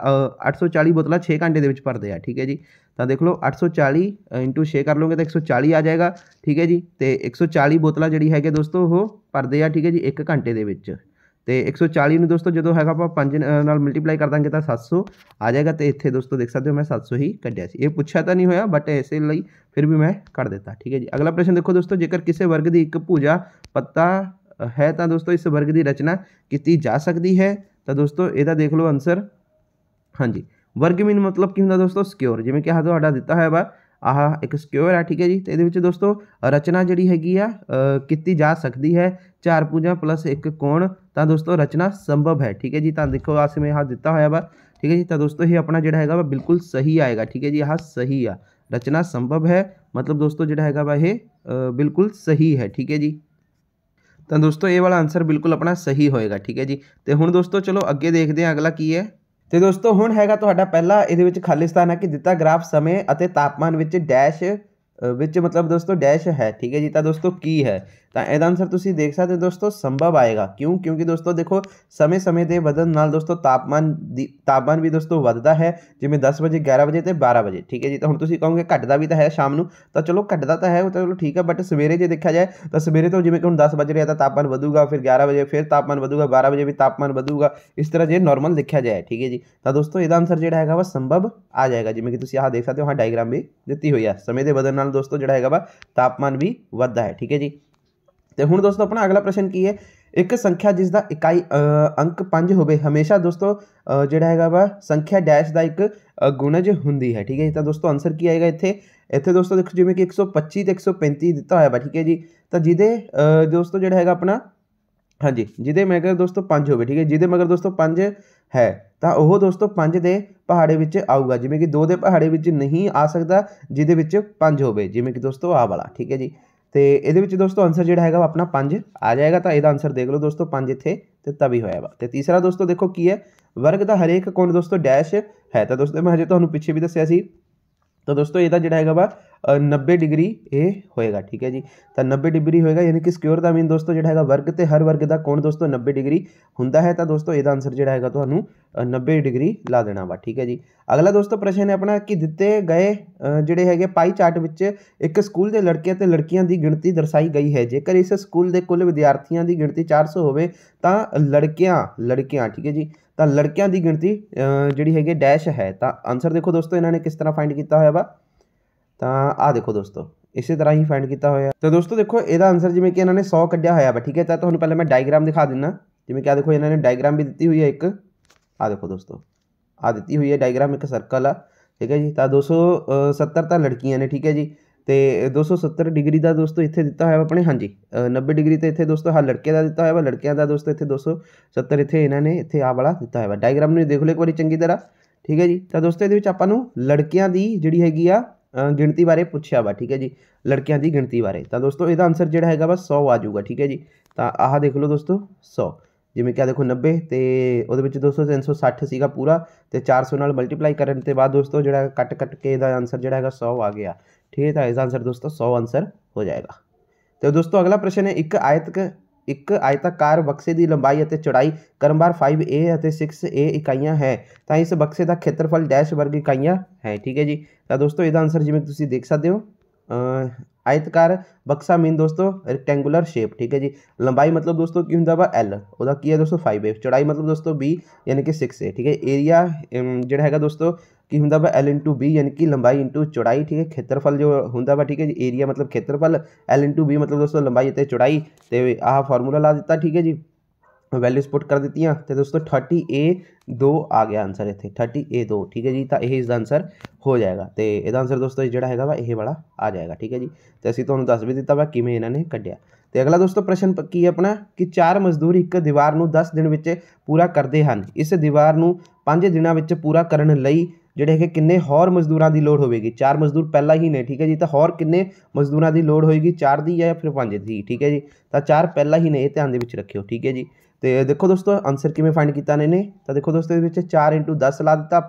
अठ सौ चाली बोतल छे घंटे के भरते हैं ठीक है जी तो देख लो अठ सौ चाली इंटू छे कर लोगे तो एक सौ चाली आ जाएगा ठीक है जी तो एक सौ चाली बोतल जी है दोस्तों वह भरते हैं ठीक है जी एक घंटे के तो एक सौ चाली में दोस्तों जो है पं मल्टीप्लाई कर देंगे तो सत्त सौ आ जाएगा तो इतने दोस्तों देख सकते हो मैं सत्त सौ ही क्या पूछा तो नहीं हो बट इसे फिर भी मैं कर देता ठीक है जी अगला प्रश्न देखो दोस्तों जेकर किसी वर्ग की एक भूजा पत्ता है तो दोस्तों इस वर्ग की रचना की जा सकती है तो दोस्तों देख लो आंसर हाँ जी वर्ग मीन मतलब कि होंगे दोस्तों सिक्योर जिम्मे क्या दिता है वा आह एक स्क्योर है ठीक है जी तो ये दोस्तों रचना जी हैगी की जा सकती है चार पूजा प्लस एक कौन तो दोस्तों रचना संभव है ठीक है जी तो देखो आस में हाथ दिता हुआ वा ठीक है जी तो दोस्तों ये अपना जोड़ा है वह बिल्कुल सही आएगा ठीक है जी आह सही आ रचना संभव है मतलब दोस्तों जोड़ा है वह बिल्कुल सही है ठीक है जी तो दोस्तों ये वाला आंसर बिल्कुल अपना सही होएगा ठीक है जी तो हूँ दोस्तों चलो अगे देखते हैं अगला की है ਤੇ ਦੋਸਤੋ ਹੁਣ ਹੈਗਾ ਤੁਹਾਡਾ ਪਹਿਲਾ ਇਹਦੇ ਵਿੱਚ ਖਾਲੀ ਸਥਾਨ ਹੈ ਕਿ ਦਿੱਤਾ ਗ੍ਰਾਫ ਸਮੇਂ ਅਤੇ ਤਾਪਮਾਨ ਵਿੱਚ ਡੈਸ਼ ਵਿੱਚ ਮਤਲਬ ਦੋਸਤੋ ਡੈਸ਼ ਹੈ ਠੀਕ ਹੈ ਜੀ ਤਾਂ ਦੋਸਤੋ ਕੀ ਹੈ तो यद आंसर तुम देख सकते हो दोस्तों संभव आएगा क्यों क्योंकि दोस्तों देखो समय समय के बदल नाल दोस्तों तापमान तापमान भी दोस्तों बढ़ता है जिमें दस बजे ग्यारह बजे तो बारह बजे ठीक है जी तो हम तुम कहो घटता भी तो है शाम को तो चलो घटता तो है चलो ठीक है बट सवेरे जो देखा जाए तो सवेरे तो जिम्मे हम दस बज रहा तो तापमान बढ़ूगा फिर ग्यारह बजे फिर तापमान बढ़ूगा बारह बजे भी तापमान बढ़ूगा इस तरह जो नॉर्मल देखा जाए ठीक है जी तो दोस्तों यद आंसर जो है वह संभव आ जाएगा जिम्मे कि तुम आह देख सकते हो हाँ डायग्राम भी दिखती हुई है समय के बदल दोस्तों जो है वह तापमान भी बढ़ता है ठीक है जी ਤੇ ਹੁਣ ਦੋਸਤੋ ਆਪਣਾ ਅਗਲਾ ਪ੍ਰਸ਼ਨ ਕੀ ਹੈ ਇੱਕ ਸੰਖਿਆ ਜਿਸ ਦਾ ਇਕਾਈ ਅੰਕ 5 ਹੋਵੇ ਹਮੇਸ਼ਾ ਦੋਸਤੋ ਜਿਹੜਾ ਹੈਗਾ ਵਾ ਸੰਖਿਆ ਡੈਸ਼ ਦਾ ਇੱਕ ਗੁਣਜ ਹੁੰਦੀ ਹੈ ਠੀਕ ਹੈ ਤਾਂ ਦੋਸਤੋ ਆਨਸਰ ਕੀ ਆਏਗਾ ਇੱਥੇ ਇੱਥੇ ਦੋਸਤੋ ਦੇਖੋ ਜਿਵੇਂ ਕਿ 125 ਤੇ 135 ਦਿੱਤਾ ਹੋਇਆ ਵਾ ਠੀਕ ਹੈ ਜੀ ਤਾਂ ਜਿਹਦੇ ਦੋਸਤੋ ਜਿਹੜਾ ਹੈਗਾ ਆਪਣਾ ਹਾਂਜੀ ਜਿਹਦੇ ਮਗਰ ਦੋਸਤੋ 5 ਹੋਵੇ ਠੀਕ ਹੈ ਜਿਹਦੇ ਮਗਰ ਦੋਸਤੋ 5 ਹੈ ਤਾਂ ਉਹ ਦੋਸਤੋ 5 ਦੇ ਪਹਾੜੇ ਵਿੱਚ ਆਊਗਾ ਜਿਵੇਂ ਕਿ 2 ਦੇ ਪਹਾੜੇ ਵਿੱਚ ਨਹੀਂ ਆ ਸਕਦਾ ਜਿਹਦੇ ਵਿੱਚ 5 ਹੋਵੇ ਜਿਵੇਂ ਕਿ ਦੋਸਤੋ ਆ ਵਾਲਾ ਠੀਕ ਹੈ ਜੀ ਤੇ ਇਹਦੇ ਵਿੱਚ ਦੋਸਤੋ ਆਨਸਰ ਜਿਹੜਾ ਹੈਗਾ ਆਪਣਾ 5 ਆ ਜਾਏਗਾ ਤਾਂ ਇਹਦਾ ਆਨਸਰ ਦੇਖ ਲਓ ਦੋਸਤੋ 5 ਇੱਥੇ ਤੇ ਤਵੀ ਹੋਇਆ ਵਾ ਤੇ ਤੀਸਰਾ ਦੋਸਤੋ ਦੇਖੋ ਕੀ ਹੈ ਵਰਗ ਦਾ ਹਰੇਕ ਕੋਣ ਦੋਸਤੋ ਡੈਸ਼ ਹੈ ਤਾਂ ਦੋਸਤੋ ਮੈਂ ਹਜੇ ਤੁਹਾਨੂੰ ਪਿੱਛੇ ਵੀ ਦੱਸਿਆ ਸੀ ਤਾਂ ਦੋਸਤੋ ਇਹਦਾ ਜਿਹੜਾ ਹੈਗਾ ਵਾ 90 ਡਿਗਰੀ ਇਹ ਹੋਏਗਾ ਠੀਕ ਹੈ ਜੀ ਤਾਂ 90 ਡਿਗਰੀ ਹੋਏਗਾ ਯਾਨੀ ਕਿ ਸਕਿਓਰ ਦਾ ਮੀਨ ਦੋਸਤੋ ਜਿਹੜਾ ਹੈਗਾ ਵਰਗ ਤੇ ਹਰ ਵਰਗ ਦਾ ਕੋਣ ਦੋਸਤੋ 90 ਡਿਗਰੀ ਹੁੰਦਾ ਹੈ ਤਾਂ ਦੋਸਤੋ ਇਹਦਾ ਆਨਸਰ ਜਿਹੜਾ ਹੈਗਾ ਤੁਹਾਨੂੰ 90 ਡਿਗਰੀ ਲਾ ਦੇਣਾ ਵਾ ਠੀਕ ਹੈ ਜੀ ਅਗਲਾ ਦੋਸਤੋ ਪ੍ਰਸ਼ਨ ਹੈ ਆਪਣਾ ਕਿ ਦਿੱਤੇ ਗਏ ਜਿਹੜੇ ਹੈਗੇ ਪਾਈ ਚਾਰਟ ਵਿੱਚ ਇੱਕ ਸਕੂਲ ਦੇ ਲੜਕੇ ਤੇ ਲੜਕੀਆਂ ਦੀ ਗਿਣਤੀ ਦਰਸਾਈ ਗਈ ਹੈ ਜੇਕਰ ਇਸ ਸਕੂਲ ਦੇ ਕੁੱਲ ਵਿਦਿਆਰਥੀਆਂ ਦੀ ਗਿਣਤੀ 400 ਹੋਵੇ ਤਾਂ ਲੜਕੀਆਂ ਲੜਕੀਆਂ ਠੀਕ ਹੈ ਜੀ ਤਾਂ ਲੜਕਿਆਂ ਦੀ ਗਿਣਤੀ ਜਿਹੜੀ ਹੈਗੀ ਡੈਸ਼ ਹੈ ਤਾਂ ਆਨਸਰ ਦੇਖੋ ਦੋਸਤੋ ਇਹਨਾਂ ਨੇ ਕਿਸ ਤਰ੍ਹਾਂ ਫਾਈਂਡ ਕੀਤਾ ਹੋਇਆ ਵਾ ਤਾਂ ਆ ਦੇਖੋ ਦੋਸਤੋ ਇਸੇ ਤਰ੍ਹਾਂ ਹੀ ਫਾਈਂਡ ਕੀਤਾ ਹੋਇਆ ਤਾਂ ਦੋਸਤੋ ਦੇਖੋ ਇਹਦਾ ਆਨਸਰ ਜਿਵੇਂ ਕਿ ਇਹਨਾਂ ਨੇ 100 ਕੱਢਿਆ ਹੋਇਆ ਵਾ ਠੀਕ ਹੈ ਤਾਂ ਤੁਹਾਨੂੰ ਪਹਿਲਾਂ ਮੈਂ ਡਾਇਗ੍ਰਾਮ ਦਿਖਾ ਦਿੰਨਾ ਜਿਵੇਂ ਕਿ ਆ ਦੇਖੋ ਇਹਨਾਂ ਨੇ ਡਾਇਗ੍ਰਾਮ ਵੀ ਦਿੱਤੀ ਹੋਈ ਹੈ ਇੱਕ ਆ ਦੇਖੋ ਦੋਸਤੋ ਆ ਦਿੱਤੀ ਹੋਈ ਹੈ ਡਾਇਗ੍ਰਾਮ ਇੱਕ ਸਰਕਲ ਆ ਠੀਕ ਹੈ ਜੀ ਤਾਂ 270 ਤਾਂ ਲੜਕੀਆਂ ਨੇ ਠੀਕ ਹੈ ਜੀ ਤੇ 270 ਡਿਗਰੀ ਦਾ ਦੋਸਤੋ ਇੱਥੇ ਦਿੱਤਾ ਹੋਇਆ ਆਪਣੇ ਹਾਂਜੀ 90 ਡਿਗਰੀ 'ਤੇ ਇੱਥੇ ਦੋਸਤੋ ਹਾਂ ਲੜਕੇ ਦਾ ਦਿੱਤਾ ਹੋਇਆ ਵਾ ਲੜਕਿਆਂ ਦਾ ਦੋਸਤੋ ਇੱਥੇ 270 ਇੱਥੇ ਇਹਨਾਂ ਨੇ ਇੱਥੇ ਆ ਵਾਲਾ ਦਿੱਤਾ ਹੋਇਆ ਵਾ ਡਾਇਗ੍ਰਾਮ ਨੂੰ ਦੇਖ ਲਓ ਇੱਕ ਵਾਰੀ ਚੰਗੀ ਤਰ੍ਹਾਂ ਠੀਕ ਹੈ ਜੀ ਤਾਂ ਦੋਸਤੋ ਇਹਦੇ ਵਿੱਚ ਆਪਾਂ ਨੂੰ ਲੜਕਿਆਂ ਦੀ ਜਿਹੜੀ ਹੈਗੀ ਆ ਗਿਣਤੀ ਬਾਰੇ ਪੁੱਛਿਆ ਵਾ ਠੀਕ ਹੈ ਜੀ ਲੜਕਿਆਂ ਦੀ ਗਿਣਤੀ ਬਾਰੇ ਤਾਂ ਦੋਸਤੋ ਇਹਦਾ ਆਨਸਰ ਜਿਹੜਾ ਹੈਗਾ ਵਾ 100 ਆ ਜਾਊਗਾ ਠੀਕ ਹੈ ਜੀ ਤਾਂ ਆਹ ਦੇਖ ਲਓ ਦੋਸਤੋ 100 ਜਿਵੇਂ ਕਿ ਆ ਦੇਖੋ 90 ਤੇ ਉਹਦੇ ਵਿੱਚ ਦੋਸਤੋ 360 ਸੀਗਾ ਪੂਰਾ ਤੇ 400 ਨਾਲ ਮਲਟੀਪਲਾਈ ਕਰਨ ਤੇ ਬਾਅਦ ਦੋਸਤੋ ਜਿਹੜਾ ਕੱਟ ਕੱਟ ਕੇ ਇਹਦਾ ਆਨਸਰ ਜਿਹੜਾ ਹੈਗਾ 100 ਆ ਗਿਆ ਠੀਕ ਹੈ ਤਾਂ ਇਸ ਆਨਸਰ ਦੋਸਤੋ 100 ਆਨਸਰ ਹੋ ਜਾਏਗਾ ਤੇ ਦੋਸਤੋ ਅਗਲਾ ਪ੍ਰਸ਼ਨ ਹੈ ਇੱਕ ਆਇਤਕ ਇੱਕ ਆਇਤਾਕਾਰ ਬਕਸੇ ਦੀ ਲੰਬਾਈ ਅਤੇ ਚੌੜਾਈ ਕਰਮਬਾਰ 5a ਅਤੇ 6a ਇਕਾਈਆਂ ਹੈ ਤਾਂ ਇਸ ਬਕਸੇ ਦਾ ਖੇਤਰਫਲ ਡੈਸ਼ ਵਰਗ ਇਕਾਈਆਂ ਹੈ ਠੀਕ ਹੈ ਜੀ ਤਾਂ ਦੋਸਤੋ ਇਹਦਾ ਆਨਸਰ ਜਿਵੇਂ ਤੁਸੀਂ ਦੇਖ ਸਕਦੇ ਹੋ आयतकार बक्सा मीन दोस्तों रेक्टेंगुलर शेप ठीक है जी लंबाई मतलब दोस्तों की होंगे वा एल वह की है दोस्तों फाइव ए चौड़ाई मतलब दोस्तों बी यानी कि सिक्स ए ठीक है एरिया जोड़ा है दोस्तों कि होंगे वा एल इंटू बी यानी कि लंबाई इंटू चौड़ाई ठीक है खेत्रफल जो होंगे वा ठीक है जी एरिया मतलब खेत्रफल एल इंटू बी मतलब दोस्तों लंबाई चौड़ाई तो आह फॉर्मूला ला दिता ठीक है जी ਵੈਲਿਊਸ ਪੁੱਟ ਕਰ ਦਿੱਤੀਆਂ ਤੇ ਦੋਸਤੋ 30A2 ਆ ਗਿਆ ਆਨਸਰ ਇੱਥੇ 30A2 ਠੀਕ ਹੈ ਜੀ ਤਾਂ ਇਹ ਇਸ ਦਾ ਆਨਸਰ ਹੋ ਜਾਏਗਾ ਤੇ ਇਹਦਾ ਆਨਸਰ ਦੋਸਤੋ ਜਿਹੜਾ ਹੈਗਾ ਵਾ ਇਹ ਵਾਲਾ ਆ ਜਾਏਗਾ ਠੀਕ ਹੈ ਜੀ ਤੇ ਅਸੀਂ ਤੁਹਾਨੂੰ ਦੱਸ ਵੀ ਦਿੱਤਾ ਵਾ ਕਿਵੇਂ ਇਹਨਾਂ ਨੇ ਕੱਢਿਆ ਤੇ ਅਗਲਾ ਦੋਸਤੋ ਪ੍ਰਸ਼ਨ ਕੀ ਹੈ ਆਪਣਾ ਕਿ ਚਾਰ ਮਜ਼ਦੂਰ ਇੱਕ ਦੀਵਾਰ ਨੂੰ 10 ਦਿਨ ਵਿੱਚ ਪੂਰਾ ਕਰਦੇ ਹਨ ਇਸ ਦੀਵਾਰ ਨੂੰ 5 ਦਿਨਾਂ ਵਿੱਚ ਪੂਰਾ ਕਰਨ ਲਈ ਜਿਹੜੇ ਕਿ ਕਿੰਨੇ ਹੋਰ ਮਜ਼ਦੂਰਾਂ ਦੀ ਲੋੜ ਹੋਵੇਗੀ ਚਾਰ ਮਜ਼ਦੂਰ ਪਹਿਲਾਂ ਹੀ ਨੇ ਠੀਕ ਹੈ ਜੀ ਤਾਂ ਹੋਰ ਕਿੰਨੇ ਮਜ਼ਦੂਰਾਂ ਦੀ ਲੋੜ ਹੋਏਗੀ ਚਾਰ ਦੀ ਜਾਂ ਫਿਰ ਪੰਜ ਦੀ ਠੀਕ ਹੈ ਜੀ ਤਾਂ ਚਾਰ ਪਹਿਲਾਂ ਹੀ ਨੇ ਇਹ ਧਿਆਨ ਦੇ ਵਿੱਚ ਰੱਖਿਓ ਠੀਕ ਹੈ ਜੀ ਤੇ ਦੇਖੋ ਦੋਸਤੋ ਆਨਸਰ ਕਿਵੇਂ ਫਾਈਂਡ ਕੀਤਾ ਨੇ ਨੇ ਤਾਂ ਦੇਖੋ ਦੋਸਤੋ ਇਹਦੇ ਵਿੱਚ 4 10 ਲਾ ਦਿੱਤਾ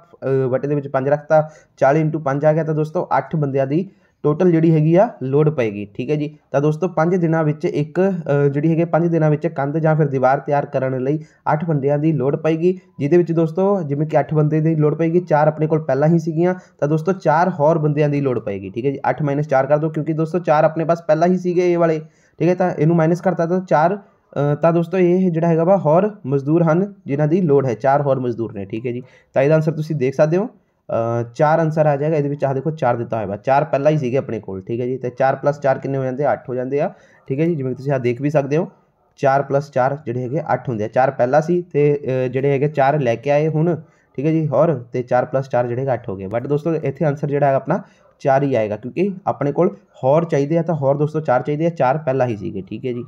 ਵਟੇ ਦੇ ਵਿੱਚ 5 ਰੱਖਤਾ 40 5 ਆ ਗਿਆ ਤਾਂ ਦੋਸਤੋ 8 ਬੰਦਿਆਂ ਦੀ ਟੋਟਲ ਜਿਹੜੀ ਹੈਗੀ ਆ ਲੋਡ ਪਏਗੀ ਠੀਕ ਹੈ ਜੀ ਤਾਂ ਦੋਸਤੋ 5 ਦਿਨਾਂ ਵਿੱਚ ਇੱਕ ਜਿਹੜੀ ਹੈਗੇ 5 ਦਿਨਾਂ ਵਿੱਚ ਕੰਧ ਜਾਂ ਫਿਰ ਦੀਵਾਰ ਤਿਆਰ ਕਰਨ ਲਈ 8 ਬੰਦਿਆਂ ਦੀ ਲੋਡ ਪਏਗੀ ਜਿਹਦੇ ਵਿੱਚ ਦੋਸਤੋ ਜਿਵੇਂ ਕਿ 8 ਬੰਦੇ ਦੀ ਲੋਡ ਪਏਗੀ 4 ਆਪਣੇ ਕੋਲ ਪਹਿਲਾਂ ਹੀ ਸੀਗੀਆਂ ਤਾਂ ਦੋਸਤੋ 4 ਹੋਰ ਬੰਦਿਆਂ ਦੀ ਲੋਡ ਪਏਗੀ ਠੀਕ ਹੈ ਜੀ 8 4 ਕਰ ਦਿਓ ਕਿਉਂਕਿ ਦੋਸਤੋ 4 ਆਪਣੇ ਪਾਸ ਪਹਿਲਾਂ ਹੀ ਸੀਗੇ ਇਹ ਵਾਲੇ ਠੀਕ ਹੈ ਤਾਂ ਇਹਨੂੰ ਮਾਈਨਸ ਕਰਤਾ ਤਾਂ 4 तो दोस्तों ये जो है वा होर मजदूर हैं जिन्हें की लड़ है चार होर मजदूर ने ठीक है जी तो यह आंसर तुम देख सकते हो चार आंसर आ जाएगा ये आह देखो चार दिता हुआ चार पहला ही सके अपने को ठीक है जी तो चार प्लस चार किन्ने हो जाते अठ हो जाते हैं ठीक है जी जिम्मे आह देख भी सकते हो चार प्लस चार जो है अठ होंगे चार पहला से जोड़े है चार लैके आए हूँ ठीक है जी होर तो चार प्लस चार जोड़े अठ हो गए बट दोस्तों इतने आंसर जो है अपना चार ही आएगा क्योंकि अपने कोर चाहिए तो होर दोस्तों चार चाहिए चार पहला ही सके ठीक है जी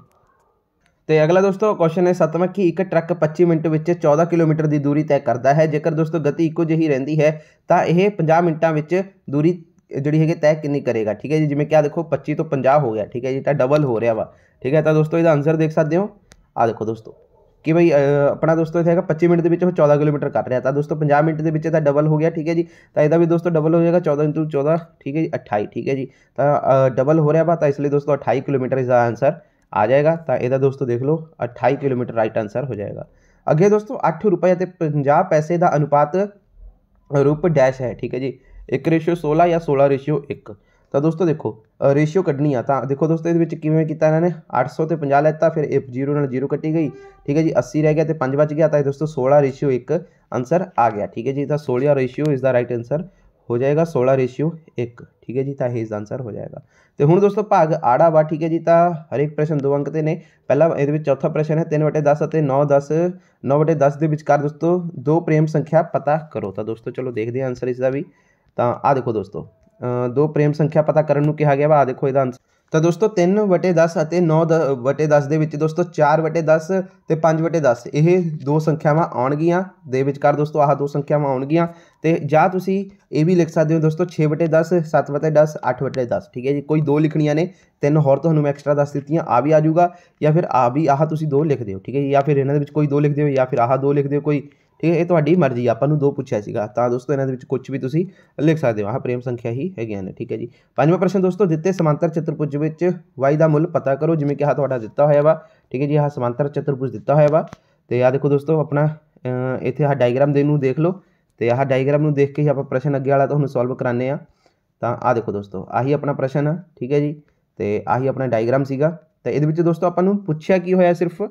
ਤੇ ਅਗਲਾ ਦੋਸਤੋ ਕੁਐਸਚਨ ਹੈ 7ਵਾਂ ਕਿ ਇੱਕ ਟਰੱਕ 25 ਮਿੰਟ ਵਿੱਚ 14 ਕਿਲੋਮੀਟਰ ਦੀ ਦੂਰੀ ਤੈਅ ਕਰਦਾ ਹੈ ਜੇਕਰ ਦੋਸਤੋ ਗਤੀ ਇੱਕੋ ਜਿਹੀ ਰਹਿੰਦੀ ਹੈ ਤਾਂ ਇਹ 50 ਮਿੰਟਾਂ ਵਿੱਚ ਦੂਰੀ ਜਿਹੜੀ ਹੈਗੀ ਤੈਅ ਕਿੰਨੀ ਕਰੇਗਾ ਠੀਕ ਹੈ ਜੀ ਜਿਵੇਂ ਕਿ ਆ ਦੇਖੋ 25 ਤੋਂ 50 ਹੋ ਗਿਆ ਠੀਕ ਹੈ ਜੀ ਤਾਂ ਡਬਲ ਹੋ ਰਿਹਾ ਵਾ ਠੀਕ ਹੈ ਤਾਂ ਦੋਸਤੋ ਇਹਦਾ ਆਨਸਰ ਦੇਖ ਸਕਦੇ ਹੋ ਆ ਦੇਖੋ ਦੋਸਤੋ ਕਿ ਭਾਈ ਆਪਣਾ ਦੋਸਤੋ ਇਹ ਹੈਗਾ 25 ਮਿੰਟ ਦੇ ਵਿੱਚ ਉਹ 14 ਕਿਲੋਮੀਟਰ ਕਰ ਰਿਹਾ ਤਾਂ ਦੋਸਤੋ 50 ਮਿੰਟ ਦੇ ਵਿੱਚ ਤਾਂ ਡਬਲ ਹੋ ਗਿਆ ਠੀਕ ਹੈ ਜੀ ਤਾਂ ਇਹਦਾ ਵੀ ਦੋਸਤੋ ਡਬਲ ਹੋ ਜਾਏਗਾ 14 ਇੰਟੂ 14 ਠੀਕ ਹੈ ਜੀ 28 ਠੀਕ ਹੈ ਜੀ ਤਾਂ ਡਬਲ ਹੋ ਰਿਹਾ ਵਾ ਤਾਂ ਇਸ ਲਈ ਦੋਸਤੋ 28 ਕਿਲੋਮੀਟਰ ਇਸ ਦਾ ਆਨਸਰ आ जाएगा ਤਾਂ ਇਹਦਾ ਦੋਸਤੋ ਦੇਖ ਲਓ 28 ਕਿਲੋਮੀਟਰ ਰਾਈਟ ਆਨਸਰ ਹੋ ਜਾਏਗਾ ਅੱਗੇ ਦੋਸਤੋ 8 ਰੁਪਏ ਅਤੇ 50 ਪੈਸੇ ਦਾ ਅਨੁਪਾਤ ਰੂਪ ਡੈਸ਼ ਹੈ ਠੀਕ ਹੈ ਜੀ 1 ਰੇਸ਼ੀਓ 16 ਜਾਂ 16 ਰੇਸ਼ੀਓ 1 ਤਾਂ ਦੋਸਤੋ ਦੇਖੋ ਰੇਸ਼ੀਓ ਕੱਢਣੀ ਆ ਤਾਂ ਦੇਖੋ ਦੋਸਤੋ ਇਹਦੇ ਵਿੱਚ ਕਿਵੇਂ ਕੀਤਾ ਇਹਨਾਂ ਨੇ 800 ਤੇ 50 ਲੈਤਾ ਫਿਰ ਇਹ 0 ਨਾਲ 0 ਕੱਟੀ ਗਈ ਠੀਕ ਹੈ ਜੀ 80 ਰਹਿ ਗਿਆ ਤੇ 5 ਬਚ ਗਿਆ ਤਾਂ ਇਹ ਦੋਸਤੋ 16 ਰੇਸ਼ੀਓ 1 ਆਨਸਰ ਆ ਗਿਆ ਠੀਕ ਹੈ ਜੀ ਤਾਂ 16 ratio is the right answer ਹੋ ਜਾਏਗਾ 16 ਰੇਸ਼ੀਓ 1 ਠੀਕ ਹੈ ਜੀ ਤਾਂ ਇਹ ਇਸ ਆਨਸਰ ਹੋ ਜਾਏਗਾ ਤੇ ਹੁਣ ਦੋਸਤੋ ਭਾਗ ਆੜਾ ਵਾ ਠੀਕ ਹੈ ਜੀ ਤਾਂ ਹਰੇਕ ਪ੍ਰਸ਼ਨ ਦੋ ਅੰਕ ਤੇ ਨੇ ਪਹਿਲਾ ਇਹਦੇ ਵਿੱਚ ਚੌਥਾ ਪ੍ਰਸ਼ਨ ਹੈ 3/10 ਅਤੇ 9/10 9/10 ਦੇ ਵਿਚਕਾਰ ਦੋਸਤੋ ਦੋ ਪ੍ਰੇਮ ਸੰਖਿਆ ਪਤਾ ਕਰੋ ਤਾਂ ਦੋਸਤੋ ਚਲੋ ਦੇਖਦੇ ਹਾਂ ਆਨਸਰ ਇਸ ਦਾ ਵੀ ਤਾਂ ਆ ਦੇਖੋ ਦੋਸਤੋ ਦੋ ਪ੍ਰੇਮ ਸੰਖਿਆ ਪਤਾ ਕਰਨ ਨੂੰ ਕਿਹਾ ਗਿਆ ਵਾ ਆ ਦੇਖੋ ਇਹਦਾ ਆਨਸਰ ਤਾਂ ਦੋਸਤੋ 3 ਵਟੇ 10 ਅਤੇ 9 ਵਟੇ 10 ਦੇ ਵਿੱਚ ਦੋਸਤੋ 4 ਵਟੇ 10 ਤੇ 5 ਵਟੇ 10 ਇਹ ਦੋ ਸੰਖਿਆਵਾਂ ਆਉਣਗੀਆਂ ਦੇ ਵਿਚਕਾਰ ਦੋਸਤੋ ਆਹ ਦੋ ਸੰਖਿਆਵਾਂ ਆਉਣਗੀਆਂ ਤੇ ਜਾਂ ਤੁਸੀਂ ਇਹ ਵੀ ਲਿਖ ਸਕਦੇ ਹੋ ਦੋਸਤੋ 6 ਵਟੇ 10 7 ਵਟੇ 10 8 ਵਟੇ 10 ਠੀਕ ਹੈ ਜੀ ਕੋਈ ਦੋ ਲਿਖਣੀਆਂ ਨੇ ਤਿੰਨ ਹੋਰ ਤੁਹਾਨੂੰ ਮੈਂ ਐਕਸਟਰਾ ਦੱਸ ਦਿੱਤੀਆਂ ਆ ਵੀ ਆ ਜਾਊਗਾ ਜਾਂ ਫਿਰ ਆ ਵੀ ਆਹ ਤੁਸੀਂ ਦੋ ਲਿਖ ਦਿਓ ਠੀਕ ਹੈ ਜੀ ਜਾਂ ਫਿਰ ਇਹਨਾਂ ਦੇ ਵਿੱਚ ਕੋਈ ਦੋ ਲਿਖ ਦਿਓ ਜਾਂ ਫਿਰ ਆਹ ਦੋ ਲਿਖ ਦਿਓ ਕੋਈ ਠੀਕ ਹੈ ਇਹ ਤੁਹਾਡੀ ਮਰਜ਼ੀ ਆਪਾਂ ਨੂੰ ਦੋ ਪੁੱਛਿਆ ਸੀਗਾ ਤਾਂ ਦੋਸਤੋ ਇਹਨਾਂ ਦੇ ਵਿੱਚ ਕੁਝ ਵੀ ਤੁਸੀਂ ਲਿਖ ਸਕਦੇ ਹੋ ਆਹ ਪ੍ਰੇਮ ਸੰਖਿਆ ਹੀ ਹੈਗੀਆਂ ਨੇ ਠੀਕ ਹੈ ਜੀ ਪੰਜਵਾਂ ਪ੍ਰਸ਼ਨ ਦੋਸਤੋ ਦਿੱਤੇ ਸਮਾਂਤਰ ਚਤੁਰਭੁਜ ਵਿੱਚ y ਦਾ ਮੁੱਲ ਪਤਾ ਕਰੋ ਜਿਵੇਂ ਕਿ ਆਹ ਤੁਹਾਡਾ ਦਿੱਤਾ ਹੋਇਆ ਵਾ ਠੀਕ ਹੈ ਜੀ ਆਹ ਸਮਾਂਤਰ ਚਤੁਰਭੁਜ ਦਿੱਤਾ ਹੋਇਆ ਵਾ ਤੇ ਆ ਦੇਖੋ ਦੋਸਤੋ ਆਪਣਾ ਇੱਥੇ ਆਹ ਡਾਇਗਰਾਮ ਦੇ ਨੂੰ ਦੇਖ ਲਓ ਤੇ ਆਹ ਡਾਇਗਰਾਮ ਨੂੰ ਦੇਖ ਕੇ ਹੀ ਆਪਾਂ ਪ੍ਰਸ਼ਨ ਅੱਗੇ ਵਾਲਾ ਤੁਹਾਨੂੰ ਸੋਲਵ ਕਰਾਣੇ ਆ ਤਾਂ ਆ ਦੇਖੋ ਦੋਸਤੋ ਆਹੀ ਆਪਣਾ ਪ੍ਰਸ਼ਨ ਆ ਠੀਕ ਹੈ ਜੀ ਤੇ ਆਹੀ ਆਪਣਾ ਡਾਇਗਰਾਮ ਸੀਗਾ ਤਾਂ ਇਹਦੇ ਵਿੱਚ ਦੋਸਤੋ ਆਪਾਂ ਨੂੰ ਪੁੱਛਿਆ ਕੀ ਹੋਇਆ ਸਿਰਫ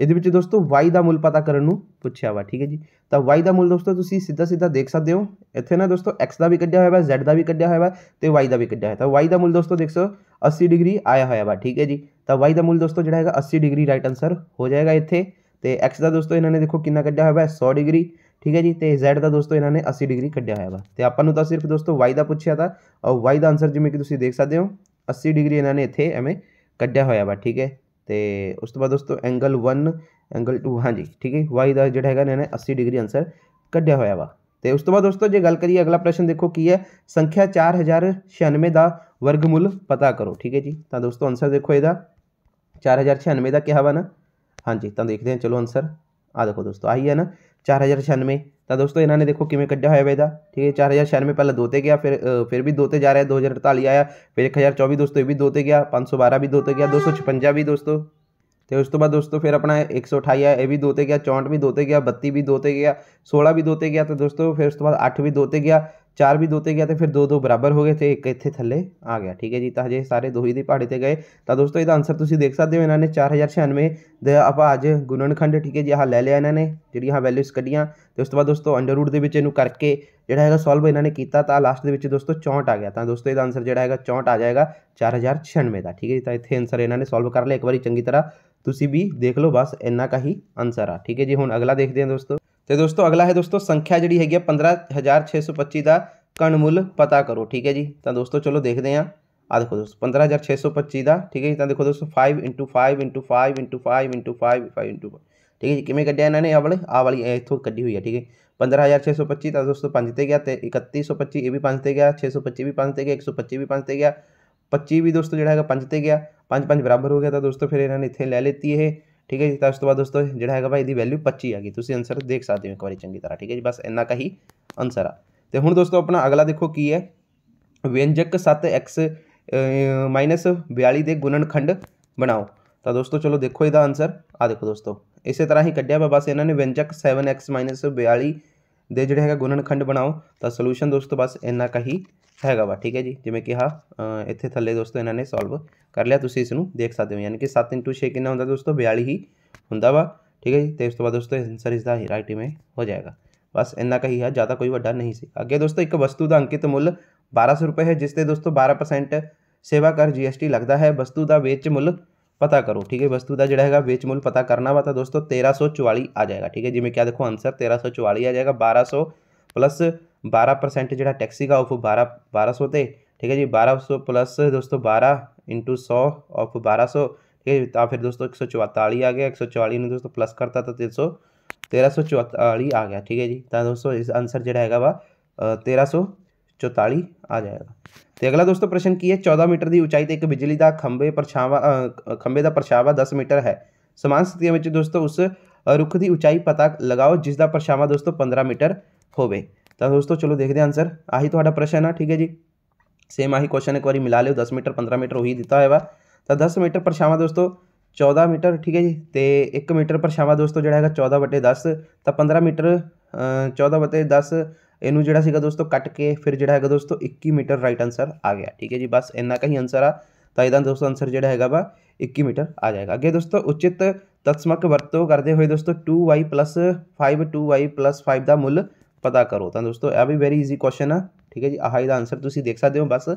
ये दोस्तों वाई का मुल पता कर पूछा वा ठीक है जी तो वाई का मुल दोस्तों तुम सीधा सीधा देख सकते हो इतने ना दोस्तों एक्स का भी क्या हुआ जैड का भी क्डिया हुआ तो वाई का भी क्डिया हुआ तो वाई का मुल दोस्तों देख सौ अस्सी डिग्री आया हुआ वा ठीक है जी तो वाई का मुल दोस्तों जो है अस्सी डिग्री राइट आंसर हो जाएगा इतने तो एक्स का दोस्तों इन्होंने देखो कि क्डिया हुआ सौ डिग्री ठीक है जी तो जैड का दोस्तों इन्होंने अस्सी डिग्री क्डिया हुआ वा तो आप तो सिर्फ दोस्तों वाई का पूछा था और वाई का आंसर जिम्मे कि देख सकते हो अस्सी डिग्री इन्होंने इतने एवं क्डिया हुआ वा ठीक है ਤੇ ਉਸ ਤੋਂ ਬਾਅਦ ਦੋਸਤੋ ਐਂਗਲ 1 ਐਂਗਲ 2 ਹਾਂਜੀ ਠੀਕ ਹੈ y ਦਾ ਜਿਹੜਾ ਹੈਗਾ ਨਾ 80 ਡਿਗਰੀ ਆਨਸਰ ਕੱਢਿਆ ਹੋਇਆ ਵਾ ਤੇ ਉਸ ਤੋਂ ਬਾਅਦ ਦੋਸਤੋ ਜੇ ਗੱਲ ਕਰੀਏ ਅਗਲਾ ਪ੍ਰਸ਼ਨ ਦੇਖੋ ਕੀ ਹੈ ਸੰਖਿਆ 4096 ਦਾ ਵਰਗਮੂਲ ਪਤਾ ਕਰੋ ਠੀਕ ਹੈ ਜੀ ਤਾਂ ਦੋਸਤੋ ਆਨਸਰ ਦੇਖੋ ਇਹਦਾ 4096 ਦਾ ਕਿਹਾ ਵਾ ਨਾ ਹਾਂਜੀ ਤਾਂ ਦੇਖਦੇ ਹਾਂ ਚਲੋ ਆਨਸਰ आ देखो दोस्तों आई है ना चार हज़ार छियानवे तो दोस्तों इन्होंने देखो किमें कड्डा होया वेदा ठीक है चार हज़ार छियानवे पहले दोते गया फिर फिर भी दोते जा रहा है दो हज़ार अड़ताली आया फिर एक हज़ार चौबीस दोस्तों ये भी दोते गया पाँच सौ बारह भी दोते गया दो सौ छपंजा भी दोस्तों तो उस तो बाद दोस्तों फिर अपना एक सौ अठाई आया ये भी दोते गया चौंठ भी दोते गया बत्ती भी दोते गया सोलह भी दोते गया तो दोस्तों फिर उस तो बाद अठ भी दोते गया चार भी दोते गया तो फिर दो दो बराबर हो गए थे एक इतने थले आ गया ठीक है जी तो हजे सारे दो ही पहाड़े से गए तो दोस्तों यदा आंसर तुम देख सकते हो इन्होंने चार हज़ार छियानवे द आप अज गुणनखंड ठीक है जी हाँ लै लिया इन्ह ने जी हाँ वैल्यूस क्डिया तो उस तो बाद दोस्तों अंडरवुड के करके जोड़ा है सॉल्व इन्होंने किया तो लास्ट के दोस्तों चौंट आ गया तो दोस्तों यदा आंसर जोड़ा है चौंट आ जाएगा चार हज़ार छियानवे का ठीक है जी तो इतने आंसर इन्होंने सोल्व कर लिया एक बार चंकी तरह तुम भी देख लो बस इन्ना का ही आंसर आ ठीक है जी हूँ अगला देखते हैं दोस्तों तो दोस्तों अगला है दोस्तों संख्या जी है पंद्रह हज़ार छः सौ पच्ची का कणमुल पता करो ठीक है जी तो दोस्तों चलो देखते हैं आ देखो दोस्तों पंद्रह हज़ार छः सौ पच्ची का ठीक है जी तो देखो दोस्तों five into five into five into five into five five into five ठीक है जी किमें क्या इन्होंने आवल आवली इतों क्ढी हुई है ठीक है पंद्रह हज़ार छः सौ पच्ची तो दोस्तों पंजते गया तो इकती सौ पच्ची भी पंजते गया छः सौ पच्ची भी पंजते गया एक सौ पच्ची भी पंजते गया पच्ची भी दोस्तों जो है पंजते गया पाँच पाँच बराबर हो गया तो दोस्तों फिर इन्होंने इतने लै लेती है ਠੀਕ ਹੈ ਜੀ ਤਾਂ ਉਸ ਤੋਂ ਬਾਅਦ ਦੋਸਤੋ ਜਿਹੜਾ ਹੈਗਾ ਭਾਈ ਇਹਦੀ ਵੈਲਿਊ 25 ਆ ਗਈ ਤੁਸੀਂ ਆਨਸਰ ਦੇਖ ਸਕਦੇ ਹੋ ਇੱਕ ਵਾਰੀ ਚੰਗੀ ਤਰ੍ਹਾਂ ਠੀਕ ਹੈ ਜੀ ਬਸ ਇੰਨਾ ਕਹੀ ਆਨਸਰ ਆ ਤੇ ਹੁਣ ਦੋਸਤੋ ਆਪਣਾ ਅਗਲਾ ਦੇਖੋ ਕੀ ਹੈ ਵਿਅੰਜਕ 7x -42 ਦੇ ਗੁਣਨਖੰਡ ਬਣਾਓ ਤਾਂ ਦੋਸਤੋ ਚਲੋ ਦੇਖੋ ਇਹਦਾ ਆਨਸਰ ਆ ਦੇਖੋ ਦੋਸਤੋ ਇਸੇ ਤਰ੍ਹਾਂ ਹੀ ਕੱਢਿਆ ਬਸ ਇਹਨਾਂ ਨੇ ਵਿਅੰਜਕ 7x 42 ਦੇ ਜਿਹੜੇ ਹੈਗਾ ਗੁਣਨਖੰਡ ਬਣਾਓ ਤਾਂ ਸੋਲੂਸ਼ਨ ਦੋਸਤੋ ਬਸ ਇੰਨਾ ਕਹੀ ਹੈਗਾ ਵਾ ਠੀਕ ਹੈ ਜੀ ਜਿਵੇਂ ਕਿਹਾ ਇੱਥੇ ਥੱਲੇ ਦੋਸਤੋ ਇਹਨਾਂ ਨੇ ਸੋਲਵ ਕਰ ਲਿਆ ਤੁਸੀਂ ਇਸ ਨੂੰ ਦੇਖ ਸਕਦੇ ਹੋ ਯਾਨੀ ਕਿ 7 6 ਕਿੰਨਾ ਹੁੰਦਾ ਦੋਸਤੋ 42 ਹੀ ਹੁੰਦਾ ਵਾ ਠੀਕ ਹੈ ਜੀ ਤੇ ਉਸ ਤੋਂ ਬਾਅਦ ਦੋਸਤੋ ਆਨਸਰ ਇਸ ਦਾ ਹੀ ਰਾਈਟ ਇਵੇਂ ਹੋ ਜਾਏਗਾ ਬਸ ਇੰਨਾ ਕਹੀ ਹੈ ਜ਼ਿਆਦਾ ਕੋਈ ਵੱਡਾ ਨਹੀਂ ਸੀ ਅੱਗੇ ਦੋਸਤੋ ਇੱਕ ਵਸਤੂ ਦਾ ਅੰਕਿਤ ਮੁੱਲ 1200 ਰੁਪਏ ਹੈ ਜਿਸ ਤੇ ਦੋਸਤੋ 12% ਸੇਵਾ ਕਰ ਜੀਐਸਟੀ ਲੱਗਦਾ ਹੈ ਵਸਤੂ ਦਾ ਵੇਚ ਮੁੱਲ पता करो ठीक है वस्तु का जो है बेच मूल्य पता करना वा था दोस्तों तेरह सौ चौवाली आ जाएगा ठीक है जी मैं क्या देखो आंसर तेरह सौ चौवाली आ जाएगा बारह सौ प्लस बारह परसेंट जो टैक्सी का ऑफ बारह बारह सौ थे ठीक है जी बारह सौ प्लस दोस्तों बारह इंटू सौ ऑफ बारह सौ ठीक है फिर दोस्तों एक सौ चौतालीस आ गया एक सौ चौवालीस में दोस्तों प्लस करता था तीन सौ तेरह सौ चौतालीस आ गया ठीक है जी तो दोस्तों इस आंसर जो है वह तेरह सौ चौताली आ जाएगा तो अगला दोस्तों प्रश्न की है चौदह मीटर की ऊंचाई तो एक बिजली का खंबे परछावा खंबे का परछावा दस मीटर है समान ਸਥਿਤੀਆਂ दोस्तों उस रुख की ਦੀ पता लगाओ जिसका परछावा दोस्तों पंद्रह मीटर हो तो दोस्तों चलो देखते ਦੋਸਤੋ ਚਲੋ ਦੇਖਦੇ ਹਾਂ ਆਨਸਰ ਆਹੀ ਤੁਹਾਡਾ ਪ੍ਰਸ਼ਨ ਆ ਠੀਕ सेम आही क्वेश्चन एक बार मिला लो दस मीटर पंद्रह मीटर वही दिता है तो दस मीटर परछावा दोस्तों चौदह मीटर ठीक है जी तो एक मीटर परछावा दोस्तों जोड़ा है चौदह बटे दस तो पंद्रह मीटर चौदह बटे दस ਇਹਨੂੰ ਜਿਹੜਾ ਸੀਗਾ ਦੋਸਤੋ ਕੱਟ ਕੇ ਫਿਰ ਜਿਹੜਾ ਹੈਗਾ ਦੋਸਤੋ 21 ਮੀਟਰ ਰਾਈਟ ਆਨਸਰ ਆ ਗਿਆ ਠੀਕ ਹੈ ਜੀ ਬਸ ਇੰਨਾ ਕਹੀ ਆਨਸਰ ਆ ਤਾਂ ਇਹਦਾ ਦੋਸਤੋ ਆਨਸਰ ਜਿਹੜਾ ਹੈਗਾ ਵਾ 21 ਮੀਟਰ ਆ ਜਾਏਗਾ ਅੱਗੇ ਦੋਸਤੋ ਉਚਿਤ ਤਤਸਮਕ ਵਰਤੋਂ ਕਰਦੇ ਹੋਏ ਦੋਸਤੋ 2y 5 2y 5 ਦਾ ਮੁੱਲ ਪਤਾ ਕਰੋ ਤਾਂ ਦੋਸਤੋ ਇਹ ਵੀ ਵੈਰੀ ਈਜ਼ੀ ਕੁਐਸਚਨ ਆ ਠੀਕ ਹੈ ਜੀ ਆਹ ਇਹਦਾ ਆਨਸਰ ਤੁਸੀਂ ਦੇਖ ਸਕਦੇ ਹੋ ਬਸ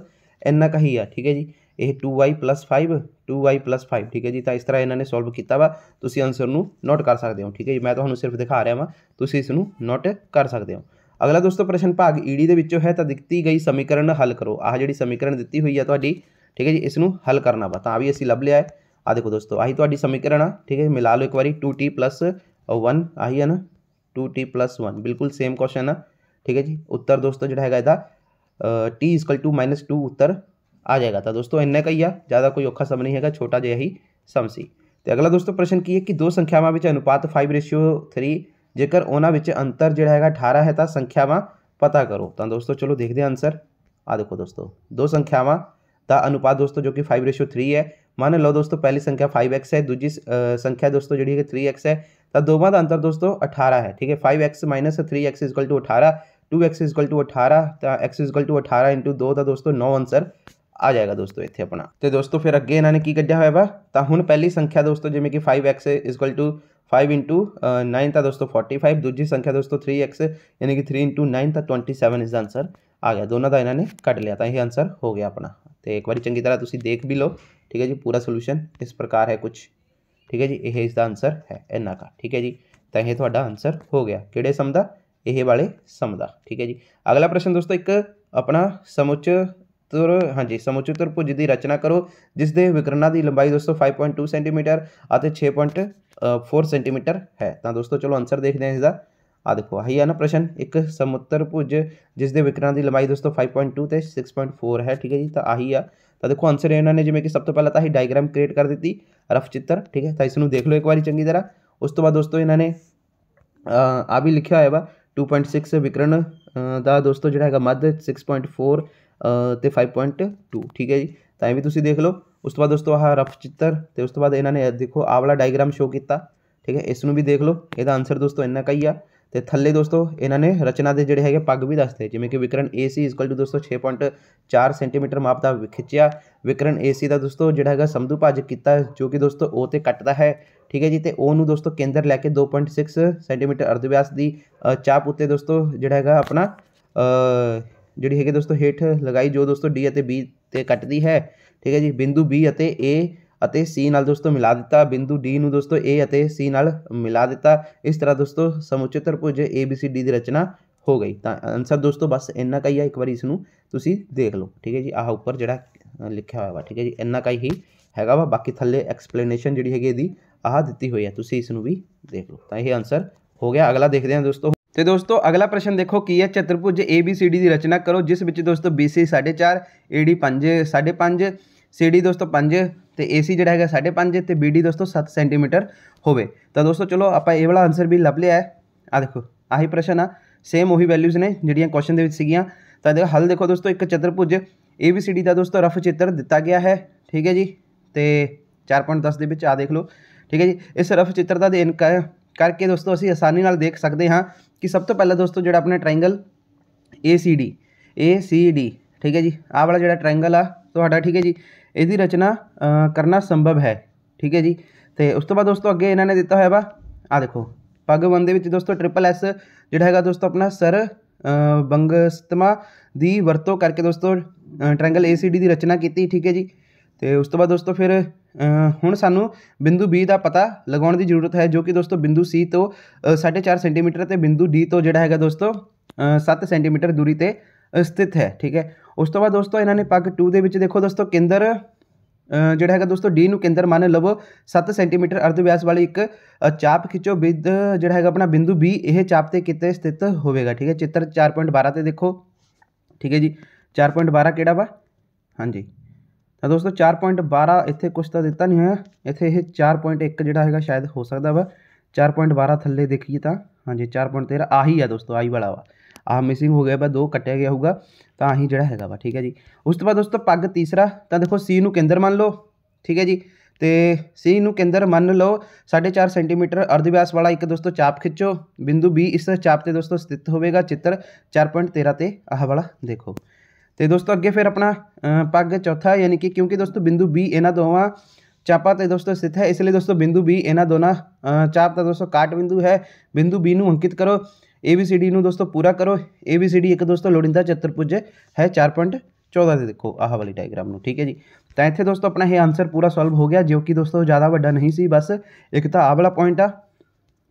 ਇੰਨਾ ਕਹੀ ਆ ਠੀਕ ਹੈ ਜੀ ਇਹ 2y 5 2y 5 ਠੀਕ ਹੈ ਜੀ ਤਾਂ ਇਸ ਤਰ੍ਹਾਂ ਇਹਨਾਂ ਨੇ ਸੋਲਵ ਕੀਤਾ ਵਾ ਤੁਸੀਂ ਆਨਸਰ ਨੂੰ ਨੋਟ ਕਰ ਸਕਦੇ ਹੋ ਠੀਕ ਹੈ ਜੀ ਮੈਂ ਤੁਹਾਨੂੰ ਸਿਰਫ ਦਿਖਾ ਰਿਹਾ ਵਾਂ ਤੁਸੀਂ ਇਸ ਨੂੰ ਨੋਟ ਕਰ ਸਕਦੇ ਹੋ अगला दोस्तों प्रश्न भाग ईडी के है तो दिखती गई समीकरण हल करो आह जी समीकरण दिखती हुई है तो ठीक है जी इसको हल करना वा तो भी असी लभ लिया है आ देखो दोस्तों आही थोड़ी समीकरण आ ठीक है मिला लो एक बार टू टी प्लस वन आही है ना टू टी प्लस वन बिल्कुल सेम क्वेश्चन है ठीक है जी उत्तर दोस्तों जोड़ा है यदा T equal to minus two उत्तर आ जाएगा तो दोस्तों इन्ना का ही आ ज़्यादा कोई औखा सम नहीं है छोटा जहा ही सम अगला दोस्तों प्रश्न की है कि दो संख्यावान अनुपात फाइव रेशियो थ्री जेकर उन्होंने अंतर जो है अठारह है तो संख्यावान पता करो तो दोस्तों चलो देखते हैं आंसर आ देखो दोस्तों दो संख्यावान का अनुपात दोस्तों जो कि फाइव रेशो थ्री है मान लो दोस्तों पहली संख्या फाइव एक्स है दूजी संख्या दोस्तों जी थ्री एक्स है तो दोवों का अंतर दोस्तों अठारह है ठीक है five X minus three X equal to अठारह टू एक्स इजकल टू अठारह तो एक्स इजकल टू अठारह इंटू दो दोस्तों नौ आंसर आ जाएगा दोस्तों इतने अपना तो दोस्तों फिर अगे इन्होंने की क्या होगा तो हूँ पहली संख्या दोस्तों जिमें कि five X equal to five into nine था दोस्तों फोर्टी फाइव दूसरी संख्या दोस्तों थ्री एक्स यानी कि थ्री इंटू नाइन था ट्वेंटी सैवन इसका आंसर आ गया दोनों का इन्होंने कट लिया था यह आंसर हो गया अपना तो एक बार चंकी तरह तुम देख भी लो ठीक है जी पूरा सोल्यूशन इस प्रकार है कुछ ठीक है जी ਇਹ इसका आंसर है इन्ना का ठीक है जी तो यह थोड़ा आंसर हो गया कि ਕਿਹੜੇ ਸਮ वाले ਇਹ ठीक है जी अगला प्रश्न दोस्तों एक अपना समुच त्र हाँ जी समुचित भुज की रचना करो जिस दे विकरणा की लंबाई दोस्तों फाइव पॉइंट टू सेंटीमीटर छे पॉइंट फोर सेंटीमीटर है तो दोस्तों चलो आंसर देखते हैं इसका आ देखो आई है ना प्रश्न एक समुत्र भुज जिस दे विकरणा की लंबाई दोस्तों फाइव पॉइंट टू तो सिक्स पॉइंट फोर है ठीक है जी तो आही है तो देखो आंसर इन्होंने जिमें कि सब तो पहले तो अ डायग्राम क्रिएट कर दी रफ चित्र ठीक है तो इसमें देख लो एक बार चंकी तरह उस तो बाद दोस्तों इन्होंने आ भी लिखा हुआ है वा टू पॉइंट सिक्स विकरण का दोस्तों जो है मध सिक्स पॉइंट फोर ਤੇ 5.2 ਠੀਕ ਹੈ ਜੀ ਤਾਂ ਇਹ ਵੀ ਤੁਸੀਂ ਦੇਖ ਲਓ ਉਸ ਤੋਂ ਬਾਅਦ ਦੋਸਤੋ ਆਹ ਰਫ ਚਿੱਤਰ ਤੇ ਉਸ ਤੋਂ ਬਾਅਦ ਇਹਨਾਂ ਨੇ ਦੇਖੋ ਆਹ ਵਾਲਾ ਡਾਇਗਰਾਮ ਸ਼ੋ ਕੀਤਾ ਠੀਕ ਹੈ ਇਸ ਨੂੰ ਵੀ ਦੇਖ ਲਓ ਇਹਦਾ ਆਨਸਰ ਦੋਸਤੋ ਇੰਨਾ ਕਈ ਆ ਤੇ ਥੱਲੇ ਦੋਸਤੋ ਇਹਨਾਂ ਨੇ ਰਚਨਾ ਦੇ ਜਿਹੜੇ ਹੈਗੇ ਪੱਗ ਵੀ ਦੱਸਦੇ ਜਿਵੇਂ ਕਿ ਵਿਕਰਨ AC ਦੋਸਤੋ 6.4 ਸੈਂਟੀਮੀਟਰ ਮਾਪ ਦਾ ਖਿੱਚਿਆ ਵਿਕਰਨ AC ਦਾ ਦੋਸਤੋ ਜਿਹੜਾ ਹੈਗਾ ਸੰਧੂ ਭਾਜ ਕੀਤਾ ਜੋ ਕਿ ਦੋਸਤੋ ਉਹ ਤੇ ਕੱਟਦਾ ਹੈ ਠੀਕ ਹੈ ਜੀ ਤੇ ਉਹ ਨੂੰ ਦੋਸਤੋ ਕੇਂਦਰ ਲੈ ਕੇ 2.6 ਸੈਂਟੀਮੀਟਰ ਅਰਧ ਵਿਆਸ ਦੀ ਚਾਪ ਉੱਤੇ ਦੋਸਤੋ ਜਿਹੜਾ ਹੈਗਾ ਆਪਣਾ ਜਿਹੜੀ ਹੈਗੀ ਦੋਸਤੋ ਹੇਠ ਲਗਾਈ ਜੋ ਦੋਸਤੋ ਡੀ ਅਤੇ ਬੀ ਤੇ ਕੱਟਦੀ ਹੈ ਠੀਕ ਹੈ ਜੀ ਬਿੰਦੂ ਬੀ ਅਤੇ ਏ ਅਤੇ ਸੀ ਨਾਲ ਦੋਸਤੋ ਮਿਲਾ ਦਿੱਤਾ ਬਿੰਦੂ ਡੀ ਨੂੰ ਦੋਸਤੋ ਏ ਅਤੇ ਸੀ ਨਾਲ ਮਿਲਾ ਦਿੱਤਾ ਇਸ ਤਰ੍ਹਾਂ ਦੋਸਤੋ ਸਮੁੱਚੇ ABCD A B C D ਦੀ ਰਚਨਾ ਹੋ ਗਈ ਤਾਂ ਆਨਸਰ ਦੋਸਤੋ ਬਸ ਇੰਨਾ ਕਾ ਹੀ ਆ ਇੱਕ ਵਾਰੀ ਇਸ ਨੂੰ ਤੁਸੀਂ ਦੇਖ ਲਓ ਠੀਕ ਹੈ ਜੀ ਆਹ ਉੱਪਰ ਜਿਹੜਾ ਲਿਖਿਆ ਹੋਇਆ ਵਾ ਠੀਕ ਹੈ ਜੀ ਇੰਨਾ ਕਾ ਹੀ ਹੈਗਾ ਵਾ ਬਾਕੀ ਥੱਲੇ ਐਕਸਪਲੇਨੇਸ਼ਨ ਜਿਹੜੀ ਹੈਗੀ ਇਹਦੀ ਆਹ ਦਿੱਤੀ ਹੋਈ ਹੈ ਤੁਸੀਂ ਇਸ ਨੂੰ ਵੀ ਦੇਖ ਲਓ ਤਾਂ ਇਹ ਆਨਸਰ ਹੋ ਗਿਆ ਅਗਲਾ ਦੇਖਦੇ ਹਾਂ ਦੋਸਤੋ ਤੇ ਦੋਸਤੋ ਅਗਲਾ ਪ੍ਰਸ਼ਨ ਦੇਖੋ ਕੀ ਹੈ ਚਤੁਰਭੁਜ ABCD ਦੀ ਰਚਨਾ ਕਰੋ ਜਿਸ ਵਿੱਚ ਦੋਸਤੋ BC 4.5 AD 5 5.5 CD ਦੋਸਤੋ 5 ਤੇ AC ਜਿਹੜਾ ਹੈਗਾ 5.5 ਤੇ BD ਦੋਸਤੋ 7 ਸੈਂਟੀਮੀਟਰ ਹੋਵੇ ਤਾਂ ਦੋਸਤੋ ਚਲੋ ਆਪਾਂ ਇਹ ਵਾਲਾ ਆਨਸਰ ਵੀ ਲੱਭ ਲਿਆ ਹੈ ਆ ਦੇਖੋ ਆਹੀ ਪ੍ਰਸ਼ਨ ਆ ਸੇਮ ਉਹੀ ਵੈਲਿਊਜ਼ ਨੇ ਜਿਹੜੀਆਂ ਕੁਐਸਚਨ ਦੇ ਵਿੱਚ ਸੀਗੀਆਂ ਤਾਂ ਇਹਦਾ ਹੱਲ ਦੇਖੋ ਦੋਸਤੋ ਇੱਕ ਚਤੁਰਭੁਜ ABCD ਦਾ ਦੋਸਤੋ ਰਫ ਚਿੱਤਰ ਦਿੱਤਾ ਗਿਆ ਹੈ ਠੀਕ ਹੈ ਜੀ ਤੇ 4.10 ਦੇ ਵਿੱਚ ਆ ਦੇਖ ਲਓ ਠੀਕ ਹੈ ਜੀ ਇਸ ਰਫ ਚਿੱਤਰ ਦਾ ਦੇਨ ਕਰਕੇ ਦੋਸਤੋ ਅਸੀਂ ਆਸਾਨੀ ਨਾਲ ਦੇਖ ਸਕਦੇ ਹਾਂ कि सब तो पहला दोस्तों जो अपने triangle A C D A C D ठीक है जी आ वाला जो ट्रायंगल आ ठीक है जी यदि रचना आ, करना संभव है ठीक है जी तो उस तो बाद दोस्तों अगे इन्होंने दिता हुआ वा आ देखो पग वन दोस्तों ट्रिपल एस जोड़ा है दोस्तों अपना सर बंगस्तमा की वरतों करके दोस्तों ट्रायंगल ए सी डी की रचना की ठीक है जी तो उस तो बाद दोस्तों फिर हूँ सूँ बिंदु बी का पता लगाने की जरूरत है जो कि दोस्तों बिंदु सी तो साढ़े चार सेंटीमीटर से बिंदु डी तो जोड़ा है दोस्तों सत्त सेंटीमीटर दूरी पर स्थित है ठीक है उस तो बाद दोस्तों इन्होंने पग टू के दे देखो दोस्तों केंद्र जोड़ा है दोस्तों डी केंद्र मान लवो सत्त सेंटीमीटर अर्धव्यास वाली एक चाप खिंचो बिद जोड़ा है अपना बिंदु बी यह चापते कितने स्थित होगा ठीक है चित्र चार पॉइंट बारह से देखो ठीक है जी चार पॉइंट बारह कि हाँ जी तो दोस्तों चार पॉइंट बारह इतने कुछ तो दिता नहीं हो इतने यह चार पॉइंट एक जोड़ा है शायद हो सकता वा चार पॉइंट बारह थले देखिए तो हाँ जी चार पॉइंट तेरह आही है दोस्तों आई वाला वा आह मिसिंग हो गया वा दो कट्टिया गया होगा तो आही जो है वा ठीक है जी उस तो बाद दोस्तों पग तीसरा तो देखो सीन केंद्र मान लो ठीक है जी तो सीन केंद्र मन लो साढ़े चार सेंटीमीटर अर्धव्यास वाला एक दोस्तों चाप खिंचो बिंदु भी इस चाप से दोस्तों स्थित होगा चित्र चार पॉइंट तेरह से आह वाला देखो तो दोस्तों अगे फिर अपना पग चौथा यानी कि क्योंकि दोस्तों बिंदु बी एना दोवे चापा तो दोस्तों स्थित है इसलिए दोस्तों बिंदु बी एना दोनों चाप तो दोस्तों काट बिंदु है बिंदु बी नंकित करो ए बी सी डी दोस्तों पूरा करो ए बी सी डी एक दोस्तों लोड़ा चतुर्पुज है चार पॉइंट चौदह से देखो आह वाली डायग्राम में ठीक है जी तो इतने दोस्तों अपना यह आंसर पूरा सॉल्व हो गया जो कि दोस्तों ज़्यादा व्डा नहीं सी बस एक तो आ वाला पॉइंट आ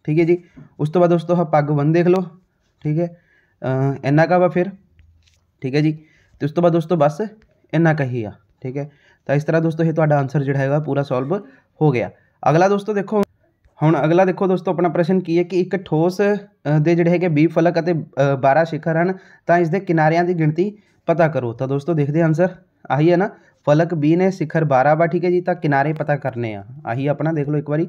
ठीक है जी उस तो बाद दोस्तों पग वन देख लो ठीक है इन्ना का वा फिर ठीक है जी तो उस तो बाद दोस्तों बस इन्ना कही आ ठीक है तो इस तरह दोस्तों ये थोड़ा आंसर जोड़ा है पूरा सॉल्व हो गया अगला दोस्तों देखो हम अगला देखो दोस्तों अपना प्रश्न की है कि एक ठोस दे जड़े है बी फलक बारह शिखर हैं तो इसके किनार की गिणती पता करो तो दोस्तों देखते आंसर आही है ना फलक बी ने शिखर बारह बा ठीक है जी तो किनारे पता करने हैं आही अपना देख लो एक बार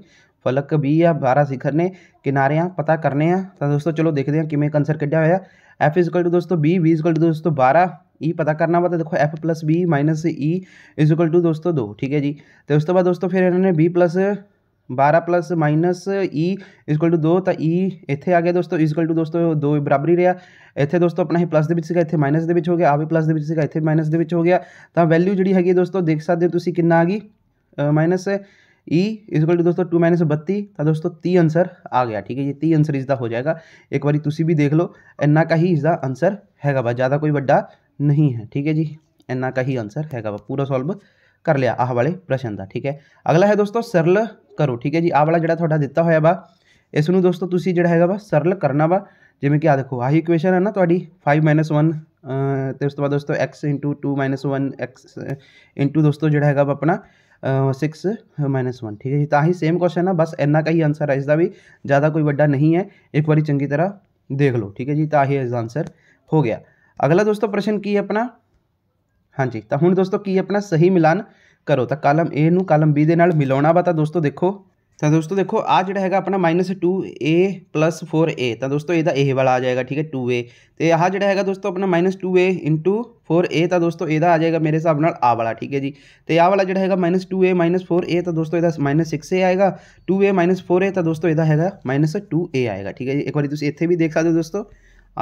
फलक बी या बारह शिखर ने किनारे पता करने हैं तो दोस्तों चलो देखते हैं किमें कंसर क्या हो एफ इजकल टू दोस्तों बी बी इजकल टू दोस्तों बारह ई e पता करना वा तो देखो F plus B minus E is equal to दोस्तों दो ठीक है जी तो तो बाद दोस्तों फिर इन्होंने बी प्लस बारह plus minus E equal to दो तो ई e इतने आ गया दोस्तों इजकल e टू दोस्तों दो बराबर ही रहा इतने दोस्तों अपना ही प्लस ਦੇ इतने माइनस ਇੱਥੇ हो गया आ भी प्लस ਆ इतने माइनस ਦੇ हो गया तो वैल्यू जी है दोस्तों देख सकते हो तुम कि आ गई माइनस ई इजकल टू दोस्तों टू माइनस बत्ती तो दोस्तों ती आंसर आ गया ठीक है जी ती आंसर इसका हो जाएगा एक बार तुम भी देख लो इन्ना का ही इसका आंसर हैगा वा ज़्यादा कोई व्डा नहीं है ठीक है जी इन्ना का ही आंसर है वा पूरा सॉल्व कर लिया आह वाले प्रश्न का ठीक है अगला है दोस्तों सरल करो ठीक है जी आह वाला जो थोड़ा दिता हुआ वा इस दोस्तों तुम्हें जो है वा सरल करना वा जिमें कि आ देखो आह इक्वेसन है ना तो फाइव माइनस वन तो उस बाद दोस्तों X into two minus one X into दोस्तों जोड़ा है वा अपना सिक्स माइनस वन ठीक है जी तो ही सेम क्वेश्चन है बस इन्ना का ही आंसर है इसका भी ज़्यादा कोई व्डा नहीं है एक बार चंकी तरह देख लो ठीक है जी तो आंसर हो गया अगला दोस्तों प्रश्न की अपना हाँ जी तो हूँ दोस्तों की अपना सही मिलान करो तो कलम ए न कलम बी दे मिला वा तो दोस्तों देखो तो दोस्तों देखो आ जो है अपना minus two A plus four A तो दोस्तों यदा ए वाला आ जाएगा ठीक है टू ए तो आह जो है दोस्तों अपना minus two A into four A तो दोस्तों यदा आ जाएगा मेरे हिसाब न आ वाला ठीक है जी तो आह वाला जो है minus two A minus four A तो दोस्तों यदा माइनस सिक्स ए आएगा two A minus four A तो दोस्तों यदा है माइनस टू ए आएगा ठीक है जी एक बार तुम इतने भी देख सकते हो दोस्तों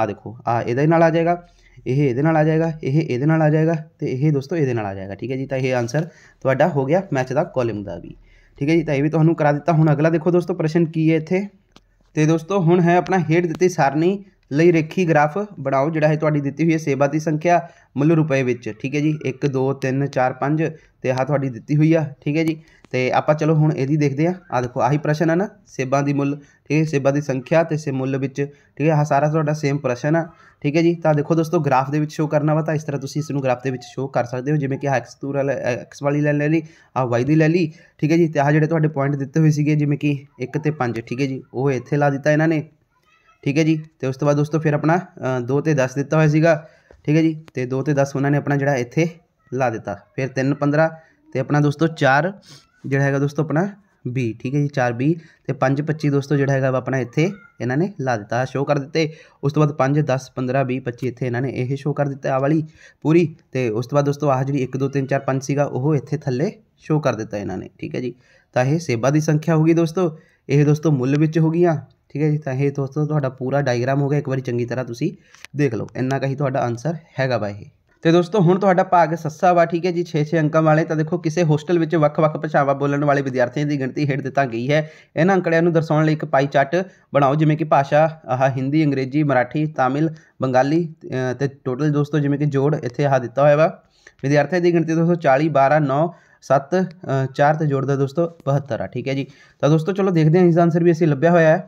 आ देखो आ यदा ही आ जाएगा ਇਹ ਇਹਦੇ ਨਾਲ ਆ ਜਾਏਗਾ ਇਹ ਇਹਦੇ ਨਾਲ ਆ ਜਾਏਗਾ ਤੇ ਇਹ ਦੋਸਤੋ ਇਹਦੇ ਨਾਲ ਆ ਜਾਏਗਾ ਠੀਕ ਹੈ ਜੀ ਤਾਂ ਇਹ ਆਨਸਰ ਤੁਹਾਡਾ ਹੋ ਗਿਆ ਮੈਚ ਦਾ ਕਾਲਮ ਦਾ ਵੀ ਠੀਕ ਹੈ ਜੀ ਤਾਂ ਇਹ ਵੀ ਤੁਹਾਨੂੰ ਕਰਾ ਦਿੱਤਾ ਹੁਣ ਅਗਲਾ ਦੇਖੋ ਦੋਸਤੋ ਪ੍ਰਸ਼ਨ ਕੀ ਹੈ ਇੱਥੇ ਤੇ ਦੋਸਤੋ ਹੁਣ ਹੈ ਆਪਣਾ ਹੇਡ ਦਿੱਤੀ ਸਾਰਨੀ ਲਈ ਰੇਖੀ ਗ੍ਰਾਫ ਬਣਾਓ ਜਿਹੜਾ ਹੈ ਤੁਹਾਡੀ ਦਿੱਤੀ ਹੋਈ ਹੈ ਸੇਵਾ ਦੀ ਸੰਖਿਆ ਮੁੱਲ ਰੁਪਏ ਵਿੱਚ ਠੀਕ ਹੈ ਜੀ 1 2 3 4 5 ਤੇ ਆਹ ਤੁਹਾਡੀ ਦਿੱਤੀ ਹੋਈ ਆ ਠੀਕ ਹੈ ਜੀ ਤੇ ਆਪਾਂ ਚਲੋ ਹੁਣ ਇਹਦੀ ਦੇਖਦੇ ਆ ਆ ਦੇਖੋ ਆਹੀ ਪ੍ਰਸ਼ਨ ਆ ਨਾ ਸੇਵਾ ਦੀ ਮੁੱਲ ਠੀਕ ਹੈ ਸੇਵਾ ਦੀ ਸੰਖਿਆ ਤੇ ਸੇ ਮੁੱਲ ਵਿੱਚ ਠੀਕ ਹੈ ਆਹ ਸਾਰਾ ਤੁਹਾਡਾ ਸੇਮ ਪ੍ਰਸ਼ਨ ਆ ਠੀਕ ਹੈ ਜੀ ਤਾਂ ਦੇਖੋ ਦੋਸਤੋ ਗ੍ਰਾਫ ਦੇ ਵਿੱਚ ਸ਼ੋ ਕਰਨਾ ਵਾ ਤਾਂ ਇਸ ਤਰ੍ਹਾਂ ਤੁਸੀਂ ਇਸ ਨੂੰ ਗ੍ਰਾਫ ਦੇ ਵਿੱਚ ਸ਼ੋ ਕਰ ਸਕਦੇ ਹੋ ਜਿਵੇਂ ਕਿ ਆ x ਦੂਰ x ਵਾਲੀ ਲੈ ਲਈ ਆ y ਦੀ ਲੈ ਲਈ ਠੀਕ ਹੈ ਜੀ ਤੇ ਆ ਜਿਹੜੇ ਤੁਹਾਡੇ ਪੁਆਇੰਟ ਦਿੱਤੇ ਹੋਏ ਸੀਗੇ ਜਿਵੇਂ ਕਿ 1 ਤੇ 5 ਠੀਕ ਹੈ ਜੀ ਉਹ ਇੱਥੇ ਲਾ ਦਿੱਤਾ ਇਹਨਾਂ ਨੇ ਠੀਕ ਹੈ ਜੀ ਤੇ ਉਸ ਤੋਂ ਬਾਅਦ ਦੋਸਤੋ ਫਿਰ ਆਪਣਾ 2 ਤੇ 10 ਦਿੱਤਾ ਹੋਇਆ ਸੀਗਾ ਠੀਕ ਹੈ ਜੀ ਤੇ 2 ਤੇ 10 ਉਹਨਾਂ ਨੇ ਆਪਣਾ ਜਿਹੜਾ ਇੱਥੇ ਲਾ ਦਿੱਤਾ ਫਿਰ 3 15 ਤੇ ਆਪਣਾ ਦੋਸਤੋ 4 ਜਿਹੜਾ ਹੈਗਾ ਦੋਸਤੋ ਆਪਣਾ बी ठीक है जी चार बी तो पच्ची दोस्तों जोड़ा है अपना इतने इन्होंने ला दिता शो कर दते उस तो बाद दस पंद्रह भी पच्ची इतने इन्होंने यही शो कर दिता आ वाली पूरी तो उस तो बाद दोस्तों आह जी एक दो तीन चार पाँच सगा वह इतने थले शो कर दिता इन्होंने ठीक है जी तो यह सेबा की संख्या होगी दोस्तों यह दोस्तों मुल में हो गई ठीक है जी तो यह दोस्तों पूरा डायग्राम हो गया एक बार चंकी तरह तुम देख लो इन्ना का ही आंसर है वा यह ਤੇ ਦੋਸਤੋ ਹੁਣ ਤੁਹਾਡਾ ਭਾਗ ਸੱਸਾ ਵਾ ਠੀਕ ਹੈ ਜੀ 6-6 ਅੰਕਾਂ ਵਾਲੇ ਤਾਂ ਦੇਖੋ ਕਿਸੇ ਹੋਸਟਲ ਵਿੱਚ ਵੱਖ-ਵੱਖ ਭਾਸ਼ਾਵਾਂ ਬੋਲਣ ਵਾਲੇ ਵਿਦਿਆਰਥੀਆਂ ਦੀ ਗਿਣਤੀ ਹੇਠ ਦਿੱਤਾ ਗਈ ਹੈ ਇਹਨਾਂ ਅੰਕੜਿਆਂ ਨੂੰ ਦਰਸਾਉਣ ਲਈ ਇੱਕ ਪਾਈ ਚਾਰਟ ਬਣਾਓ ਜਿਵੇਂ ਕਿ ਭਾਸ਼ਾ ਆਹ ਹਿੰਦੀ ਅੰਗਰੇਜ਼ੀ ਮਰਾਠੀ ਤਾਮਿਲ ਬੰਗਾਲੀ ਤੇ ਟੋਟਲ ਦੋਸਤੋ ਜਿਵੇਂ ਕਿ ਜੋੜ ਇੱਥੇ ਆਹ ਦਿੱਤਾ ਹੋਇਆ ਵਾ ਵਿਦਿਆਰਥੀਆਂ ਦੀ ਗਿਣਤੀ ਦੋਸਤੋ 40 12 9 7 4 ਤੇ ਜੋੜਦਾ ਦੋਸਤੋ 72 ਆ ਠੀਕ ਹੈ ਜੀ ਤਾਂ ਦੋਸਤੋ ਚਲੋ ਦੇਖਦੇ ਹਾਂ ਇਸ ਦਾ ਆਨਸਰ ਵੀ ਅਸੀਂ ਲੱਭਿਆ ਹੋਇਆ ਹੈ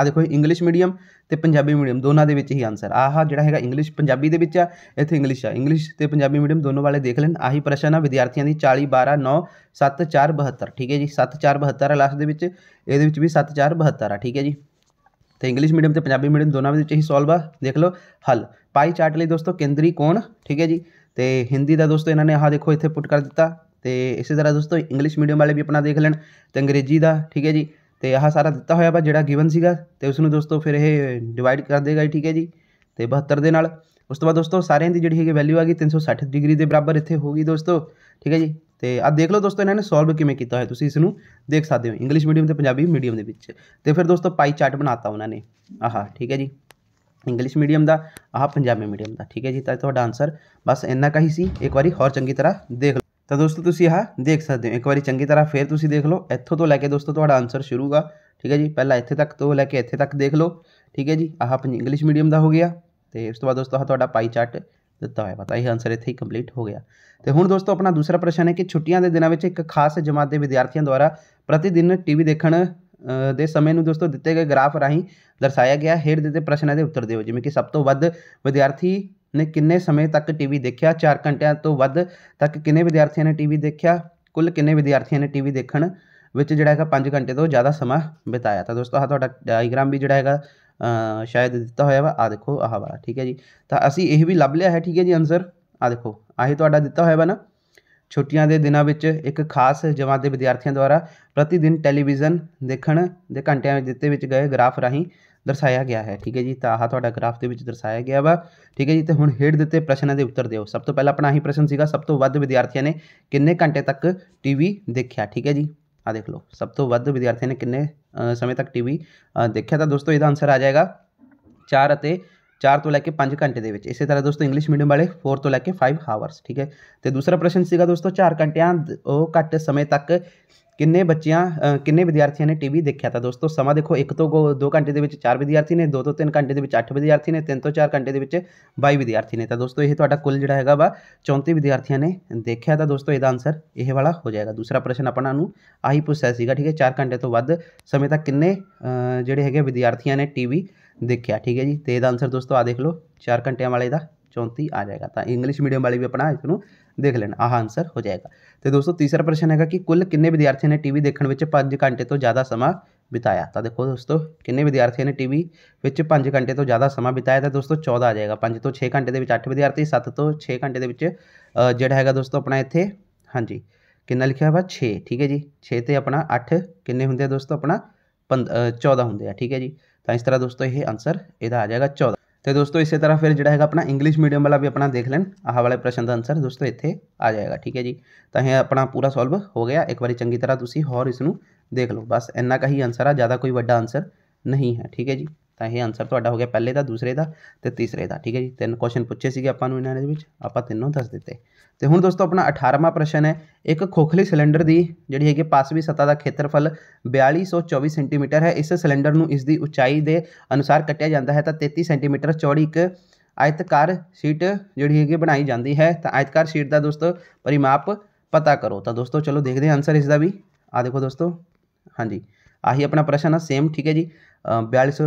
ਆ ਦੇਖੋ ਇੰਗਲਿਸ਼ ਮੀਡੀਅਮ ਤੇ ਪੰਜਾਬੀ ਮੀਡੀਅਮ ਦੋਨਾਂ ਦੇ ਵਿੱਚ ਹੀ ਆਨਸਰ ਆਹ ਜਿਹੜਾ ਹੈਗਾ ਇੰਗਲਿਸ਼ ਪੰਜਾਬੀ ਦੇ ਵਿੱਚ ਆ ਇੱਥੇ ਇੰਗਲਿਸ਼ ਆ ਇੰਗਲਿਸ਼ ਤੇ ਪੰਜਾਬੀ ਮੀਡੀਅਮ ਦੋਨੋਂ ਵਾਲੇ ਦੇਖ ਲੈਣ ਆਹੀ ਪ੍ਰਸ਼ਨ ਆ ਵਿਦਿਆਰਥੀਆਂ ਦੀ 40 12 9 7472 ਠੀਕ ਹੈ ਜੀ 7472 ਆ ਲਾਸਟ ਦੇ ਵਿੱਚ ਇਹਦੇ ਵਿੱਚ ਵੀ 7472 ਆ ਠੀਕ ਹੈ ਜੀ ਤੇ ਇੰਗਲਿਸ਼ ਮੀਡੀਅਮ ਤੇ ਪੰਜਾਬੀ ਮੀਡੀਅਮ ਦੋਨਾਂ ਵਿੱਚ ਹੀ ਸੋਲਵ ਆ ਦੇਖ ਲਓ ਹੱਲ ਪਾਈ ਚਾਰਟ ਲਈ ਦੋਸਤੋ ਕੇਂਦਰੀ ਕੋਣ ਠੀਕ ਹੈ ਜੀ ਤੇ ਹਿੰਦੀ ਦਾ ਦੋਸਤੋ ਇਹਨਾਂ ਨੇ ਆਹ ਦੇਖੋ ਇੱਥੇ ਪੁੱਟ ਕਰ ਦਿੱਤਾ ਤੇ ਇਸੇ ਤਰ੍ਹਾਂ ਦੋਸਤੋ ਇੰਗਲਿਸ਼ ਮੀਡੀਅਮ ਵਾਲੇ ਵੀ ਆਪਣਾ ਦੇਖ ਲੈਣ ਤੇ ਅੰਗਰੇਜ਼ੀ ਦਾ ਠੀਕ ਹੈ ਜੀ ਤੇ ਆਹ ਸਾਰਾ ਦਿੱਤਾ ਹੋਇਆ ਵਾ ਜਿਹੜਾ ਗਿਵਨ ਸੀਗਾ ਤੇ ਉਸ ਨੂੰ ਦੋਸਤੋ ਫਿਰ ਇਹ ਡਿਵਾਈਡ ਕਰ ਦੇਗਾ ਠੀਕ ਹੈ ਜੀ ਤੇ 72 ਦੇ ਨਾਲ ਉਸ ਤੋਂ ਬਾਅਦ ਦੋਸਤੋ ਸਾਰਿਆਂ ਦੀ ਜਿਹੜੀ ਹੈਗੀ ਵੈਲਿਊ ਆ ਗਈ 360 ਡਿਗਰੀ ਦੇ ਬਰਾਬਰ ਇੱਥੇ ਹੋਗੀ ਦੋਸਤੋ ਠੀਕ ਹੈ ਜੀ ਤੇ ਆ ਦੇਖ ਲਓ ਦੋਸਤੋ ਇਹਨਾਂ ਨੇ ਸੋਲਵ ਕਿਵੇਂ ਕੀਤਾ ਹੋਇਆ ਤੁਸੀਂ ਇਸ ਨੂੰ ਦੇਖ ਸਕਦੇ ਹੋ ਇੰਗਲਿਸ਼ ਮੀਡੀਅਮ ਤੇ ਪੰਜਾਬੀ ਮੀਡੀਅਮ ਦੇ ਵਿੱਚ ਤੇ ਫਿਰ ਦੋਸਤੋ ਪਾਈ ਚਾਰਟ ਬਣਾਤਾ ਉਹਨਾਂ ਨੇ ਆਹਾ ਠੀਕ ਹੈ ਜੀ ਇੰਗਲਿਸ਼ ਮੀਡੀਅਮ ਦਾ ਆਹ ਪੰਜਾਬੀ ਮੀਡੀਅਮ ਦਾ ਠੀਕ ਹੈ ਜੀ ਤਾਂ ਤੁਹਾਡਾ ਆਨਸਰ ਬਸ ਇੰਨਾ ਕਾ ਹੀ ਸੀ ਇੱਕ ਵਾਰੀ ਹੋਰ ਚੰਗੀ ਤਰ੍ਹਾਂ ਦੇਖ ਤਾਂ ਦੋਸਤੋ ਤੁਸੀਂ ਆਹ ਦੇਖ ਸਕਦੇ ਹੋ ਇੱਕ ਵਾਰੀ ਚੰਗੀ ਤਰ੍ਹਾਂ ਫੇਰ ਤੁਸੀਂ ਦੇਖ ਲਓ ਇੱਥੋਂ ਤੋਂ ਲੈ ਕੇ ਦੋਸਤੋ ਤੁਹਾਡਾ ਆਨਸਰ ਸ਼ੁਰੂ ਹੋਗਾ ਠੀਕ ਹੈ ਜੀ ਪਹਿਲਾਂ ਇੱਥੇ ਤੱਕ ਤੋਂ ਲੈ ਕੇ ਇੱਥੇ ਤੱਕ ਦੇਖ ਲਓ ਠੀਕ ਹੈ ਜੀ ਆਹ ਆਪਣੀ ਇੰਗਲਿਸ਼ ਮੀਡੀਅਮ ਦਾ ਹੋ ਗਿਆ ਤੇ ਉਸ ਤੋਂ ਬਾਅਦ ਦੋਸਤੋ ਆਹ ਤੁਹਾਡਾ ਪਾਈ ਚਾਰਟ ਦਿੱਤਾ ਹੋਇਆ ਪਤਾ ਇਹ ਆਨਸਰ ਇੱਥੇ ਹੀ ਕੰਪਲੀਟ ਹੋ ਗਿਆ ਤੇ ਹੁਣ ਦੋਸਤੋ ਆਪਣਾ ਦੂਸਰਾ ਪ੍ਰਸ਼ਨ ਹੈ ਕਿ ਛੁੱਟੀਆਂ ਦੇ ਦਿਨਾਂ ਵਿੱਚ ਇੱਕ ਖਾਸ ਜਮਾਤ ਦੇ ਵਿਦਿਆਰਥੀਆਂ ਦੁਆਰਾ ਪ੍ਰਤੀ ਦਿਨ ਟੀਵੀ ਦੇਖਣ ਦੇ ਸਮੇਂ ਨੂੰ ਦੋਸਤੋ ਦਿੱਤੇ ਗਏ ਗ੍ਰਾਫ ਰਾਹੀਂ ਦਰਸਾਇਆ ਗਿਆ ਹੇਠ ਦਿੱਤੇ ਪ੍ਰਸ਼ਨਾਂ ਦੇ ਉੱਤਰ ਦਿਓ ਜਿਵੇਂ ਕਿ ਸਭ ਤੋਂ ਵੱਧ ਵਿਦਿਆਰਥੀ ने किन्ने समय तक टीवी देखा चार घंटे तो वह तक किन्ने विद्यार्थियों ने टीवी देखा कुल किन्ने विद्यार्थियों ने टीवी देख जगा पाँच घंटे तो ज़्यादा समा बिताया तो दोस्तों हाँ डायग्राम भी जोड़ा है शायद दिता हुआ वा आ देखो आह वाला ठीक है जी तो असी यह भी लभ लिया है ठीक है जी आंसर आ देखो आही दिता हुआ वा ना छुट्टिया के दिनों में एक खास जमात के विद्यार्थियों द्वारा प्रतिदिन टैलीविज़न देखने के घंटे जितने गए ग्राफ राही दर्शाया गया है ठीक है जी तो आडा ग्राफ के दर्शाया गया वा ठीक है जी तो हूँ हेठ दते प्रश्न के उत्तर दौ सब तो पहला अपना ही प्रश्न सगा सब तो व्ध विद्यार्थियों ने किन्ने घंटे तक टी वी देखा ठीक है जी आ देख लो सब तो वो विद्यार्थियों ने किन्ने समय तक टी वी देखा तो दोस्तों यदा आंसर आ जाएगा चार चार तो लैके पाँच घंटे के इस तरह दोस्तों इंग्लिश मीडियम वाले फोर तो लैके फाइव हावरस ठीक है तो दूसरा प्रश्न सगा दोस्तों चार घंटिया घट्ट समय तक ਕਿੰਨੇ ਬੱਚਿਆਂ ਕਿੰਨੇ ਵਿਦਿਆਰਥੀਆਂ ਨੇ ਟੀਵੀ ਦੇਖਿਆ ਤਾਂ ਦੋਸਤੋ ਸਮਾਂ ਦੇਖੋ 1 ਤੋਂ 2 ਘੰਟੇ ਦੇ ਵਿੱਚ 4 ਵਿਦਿਆਰਥੀ ਨੇ 2 ਤੋਂ 3 ਘੰਟੇ ਦੇ ਵਿੱਚ 8 ਵਿਦਿਆਰਥੀ ਨੇ 3 ਤੋਂ 4 ਘੰਟੇ ਦੇ ਵਿੱਚ 22 ਵਿਦਿਆਰਥੀ ਨੇ ਤਾਂ ਦੋਸਤੋ ਇਹ ਤੁਹਾਡਾ ਕੁੱਲ ਜਿਹੜਾ ਹੈਗਾ ਵਾ 34 ਵਿਦਿਆਰਥੀਆਂ ਨੇ ਦੇਖਿਆ ਤਾਂ ਦੋਸਤੋ ਇਹਦਾ ਆਨਸਰ ਇਹ ਵਾਲਾ ਹੋ ਜਾਏਗਾ ਦੂਸਰਾ ਪ੍ਰਸ਼ਨ ਆਪਣਾ ਨੂੰ ਆਹੀ ਪੁੱਛਿਆ ਸੀਗਾ ਠੀਕ ਹੈ 4 ਘੰਟੇ ਤੋਂ ਵੱਧ ਸਮੇਂ ਤੱਕ ਕਿੰਨੇ ਜਿਹੜੇ ਹੈਗੇ ਵਿਦਿਆਰਥੀਆਂ ਨੇ ਟੀਵੀ ਦੇਖਿਆ ਠੀਕ ਹੈ ਜੀ ਤੇ ਇਹਦਾ ਆਨਸਰ ਦੋਸਤੋ ਆ ਦੇਖ ਲਓ 4 ਘੰਟਿਆਂ ਵਾਲੇ ਦਾ 34 ਆ ਜਾਏਗਾ ਤਾਂ ਇੰਗਲਿਸ਼ ਮੀਡੀਅਮ ਵਾਲੇ ਵੀ ਆਪਣਾ ਇਸ ਨੂੰ देख लेना आह आंसर हो जाएगा तो दोस्तों तीसरा प्रश्न है कि कुल किन्ने विद्यार्थियों ने टीवी देखने पांच घंटे तो ज़्यादा समा बिताया तो देखो दोस्तों किन्ने विद्यार्थियों ने टीवी में पांच घंटे तो ज़्यादा समा बिताया तो दोस्तों चौदह आ जाएगा पांच तो छः घंटे के अठ विद्यार्थी सत्त तो छे घंटे के जोड़ा है दोस्तों अपना इतने हाँ जी कि लिखा वा छे ठीक है जी छे तो अपना अठ कि होंगे दोस्तों अपना पंद चौदह होंगे ठीक है जी तो इस तरह दोस्तों ये आंसर यदा आ जाएगा चौदह तो दोस्तों इसी तरह फिर जो है अपना इंग्लिश मीडियम वाला भी अपना देख लें आह वाले प्रश्न का आंसर दोस्तों इतने आ जाएगा ठीक है जी तो यह अपना पूरा सॉल्व हो गया एक बार चंकी तरह तुम होर इसको देख लो बस इन्ना का ही आंसर आ ज़्यादा कोई व्डा आंसर नहीं है ठीक है जी तो यह आंसर थोड़ा हो गया पहले का दूसरे का तो तीसरे का ठीक है जी तीन क्वेश्चन पूछे थे अपन इन्होंने आप तीनों दस दते तो हूँ दोस्तों अपना अठारवा प्रश्न है एक खोखली सिलेंडर की जी है पासवी सतह का खेत्रफल बयाली सौ चौबीस सेंटीमीटर है इस सिलेंडर इसकी उचाई के अनुसार कटिया जाता है तो तेती सेंटीमीटर चौड़ी एक आयतकार सीट जी है बनाई जाती है तो आयतकार सीट का दोस्तों परिमाप पता करो तो दोस्तों चलो देखते हैं आंसर इसका भी आ देखो दोस्तों हाँ जी आही अपना प्रश्न है सेम ठीक है जी बयाली सौ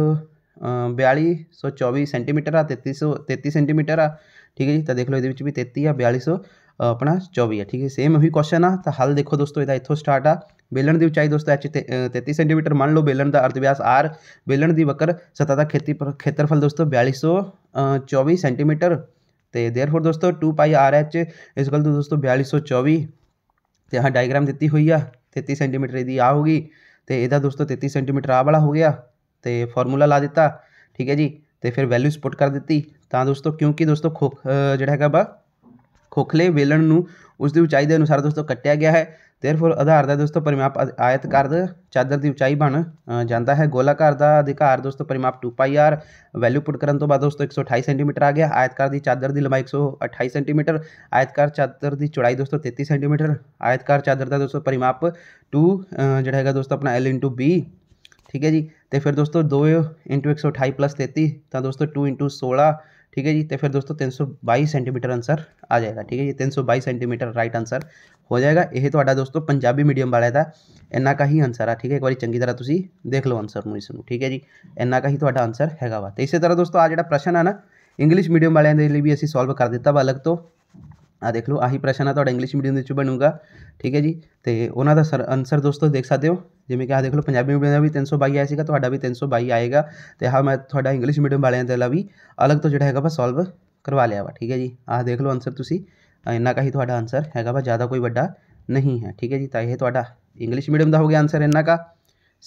4224 ਸੈਂਟੀਮੀਟਰ ਆ 3300 33 ਸੈਂਟੀਮੀਟਰ ਆ ਠੀਕ ਹੈ ਜੀ ਤਾਂ ਦੇਖ ਲਓ ਇਹਦੇ ਵਿੱਚ ਵੀ 33 ਆ 4200 ਆਪਣਾ 24 ਆ ਠੀਕ ਹੈ ਸੇਮ ਉਹੀ ਕੁਐਸਚਨ ਆ ਤਾਂ ਹੱਲ ਦੇਖੋ ਦੋਸਤੋ ਇਹਦਾ ਇੱਥੋਂ ਸਟਾਰਟ ਆ ਬੇਲਣ ਦੀ ਉਚਾਈ ਦੋਸਤੋ ਐਚ 33 ਸੈਂਟੀਮੀਟਰ ਮੰਨ ਲਓ ਬੇਲਣ ਦਾ ਅਰਧ ਵਿਆਸ ਆਰ ਬੇਲਣ ਦੀ ਵਕਰ ਸਤਾ ਦਾ ਖੇਤੀ ਖੇਤਰਫਲ ਦੋਸਤੋ 4224 ਸੈਂਟੀਮੀਟਰ ਤੇ देयरफॉर ਦੋਸਤੋ 2 ਪਾਈ ਆਰ ਐਚ ਇਸ ਗੱਲ ਤੋਂ ਦੋਸਤੋ 4224 ਤੇ ਆਹ ਡਾਇਗਰਾਮ ਦਿੱਤੀ ਹੋਈ ਆ 33 ਸੈਂਟੀਮੀਟਰ ਇਹਦੀ ਆ ਹੋਗੀ ਤੇ ਇਹਦਾ ਦੋਸਤੋ 33 ਸੈਂਟੀਮੀਟਰ ਆ ਵਾਲਾ ਹੋ ਗਿਆ ਤੇ ਫਾਰਮੂਲਾ ਲਾ ਦਿੱਤਾ ਠੀਕ ਹੈ ਜੀ ਤੇ ਫਿਰ ਵੈਲਿਊ ਪੁੱਟ ਕਰ ਦਿੱਤੀ ਤਾਂ ਦੋਸਤੋ ਕਿਉਂਕਿ ਦੋਸਤੋ ਖੋਖ ਜਿਹੜਾ ਹੈਗਾ ਬਾ ਖੋਖਲੇ ਵੇਲਣ ਨੂੰ ਉਸ ਦੀ ਉਚਾਈ ਦੇ ਅਨੁਸਾਰ ਦੋਸਤੋ ਕੱਟਿਆ ਗਿਆ ਹੈ ਦੇਅਰਫੋਰ ਆਧਾਰ ਦਾ ਦੋਸਤੋ ਪਰਿਮਾਪ ਆਇਤਕਾਰ ਦਾ ਚਾਦਰ ਦੀ ਉਚਾਈ ਬਣ ਜਾਂਦਾ ਹੈ ਗੋਲਾਕਾਰ ਦਾ ਅਧਿਕਾਰ ਦੋਸਤੋ ਪਰਿਮਾਪ 2πr ਵੈਲਿਊ ਪੁੱਟ ਕਰਨ ਤੋਂ ਬਾਅਦ ਦੋਸਤੋ 128 ਸੈਂਟੀਮੀਟਰ ਆ ਗਿਆ ਆਇਤਕਾਰ ਦੀ ਚਾਦਰ ਦੀ ਲੰਬਾਈ 128 ਸੈਂਟੀਮੀਟਰ ਆਇਤਕਾਰ ਚਾਦਰ ਦੀ ਚੌੜਾਈ ਦੋਸਤੋ 33 ਸੈਂਟੀਮੀਟਰ ਆਇਤਕਾਰ ਚਾਦਰ ਦਾ ਦੋਸਤੋ ਪਰਿਮਾਪ 2 ਜਿਹੜਾ ਹੈਗਾ ਦੋਸਤੋ ਆਪਣਾ l b ਠੀਕ ਹੈ ਜੀ तो फिर दोस्तों दो इंटू एक सौ अठाई प्लस तेती तो दोस्तों टू इंटू सोलह ठीक है जी तो फिर दोस्तों तीन सौ बई सेंटीमीटर आंसर आ जाएगा ठीक है जी तीन सौ बई सेंटीमीटर राइट आंसर हो जाएगा यह तो दोस्तों पंजाबी मीडियम वाले का इन्ना का ही आंसर आ ठीक है एक बार चंकी तरह तुम देख लो आंसर में इसमें ठीक है जी इन्ना का ही थोड़ा आंसर है वा तो इस तरह दोस्तों आ जो प्रश्न है ना इंग्लिश मीडियम वाले भी असं सॉल्व कर दिता वा अलग तो आ देख लो आही प्रश्न है तो इंग्लिश मीडियम के बनूगा ठीक है जी तो उन्होंने सर आंसर दोस्तों देख सकते हो जिम्मे कि आह देख लो पाबी मीडियम का भी तीन सौ बई आएगा तो भी तीन सौ बई आएगा तो हाँ मैं थोड़ा इंग्लिश मीडियम वाले दिला भी अलग तो जोड़ा है वह सोल्व करवा लिया वा ठीक है जी आह देख लो आंसर तुम्हें इन्ना का ही थोड़ा आंसर है वा ज़्यादा कोई व्डा नहीं है ठीक है जी तो यह इंग्लिश मीडियम का हो गया आंसर इन्ना का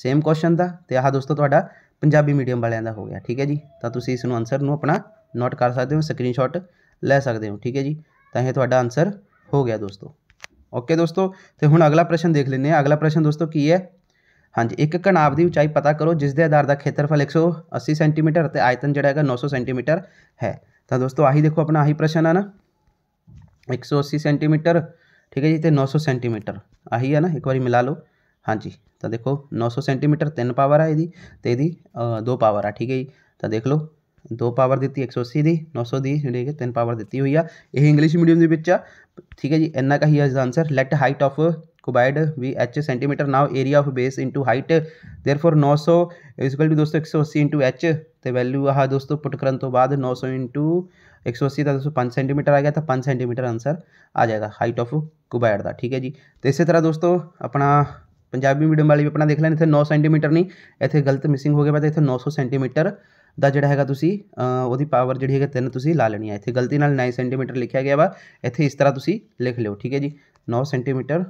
सेम क्वेश्चन का तो आह दोस्तों थोड़ा पंजाबी मीडियम वाले का हो गया ठीक है जी तो इस आंसर अपना नोट कर सकते हो स्क्रीनशॉट लै सकते हो ठीक है जी तो यह थोड़ा आंसर हो गया दोस्तों ओके दोस्तों तो हूँ अगला प्रश्न देख लें अगला प्रश्न दोस्तों की है हाँ जी एक कणाव की उंचाई पता करो जिस आधार का खेत्रफल एक सौ अस्सी सेंटीमीटर आयतन जोड़ा है नौ सौ सेंटीमीटर है तो दोस्तों आही देखो अपना आही प्रश्न है ना एक सौ अस्सी सेंटीमीटर ठीक है जी तो नौ सौ सेंटीमीटर आही है ना एक बार मिला लो हाँ जी तो देखो नौ सौ सेंटीमीटर तीन पावर है यदि तो यदि दो पावर है ठीक है जी तो देख लो दो पावर दी एक सौ अस्सी की नौ सौ दी ठीक है तीन पावर दी हुई है यही इंग्लिश मीडियम के बच्चा ठीक है जी इन्ना का ही है इसका answer let height of cuboid V H centimetre now area of base into height therefore नौ सौ गल भी दोस्तों एक सौ अस्सी इंटू एच तो वैल्यू आह दोस्तों पुट करने तो बाद नौ सौ इंटू एक सौ अस्सी का दोस्तों पांच सेंटीमीटर आ गया तो पांच सेंटीमीटर आंसर आ जाएगा हाइट ऑफ कुबाइड का ठीक है जी तो इस तरह दोस्तों अपना पंजाबी मीडियम वाली भी अपना देख लें इतने नौ सेंटीमीटर नहीं इतने गलत मिसिंग हो गया था इतने नौ सौ सेंटीमीटर ਦਾ ਜਿਹੜਾ ਹੈਗਾ ਤੁਸੀਂ ਉਹਦੀ ਪਾਵਰ ਜਿਹੜੀ ਹੈਗਾ 3 ਤੁਸੀਂ ਲਾ ਲੈਣੀ ਹੈ ਇੱਥੇ ਗਲਤੀ ਨਾਲ 9 ਸੈਂਟੀਮੀਟਰ ਲਿਖਿਆ ਗਿਆ ਵਾ ਇੱਥੇ ਇਸ ਤਰ੍ਹਾਂ ਤੁਸੀਂ ਲਿਖ ਲਿਓ ਠੀਕ ਹੈ ਜੀ 9 ਸੈਂਟੀਮੀਟਰ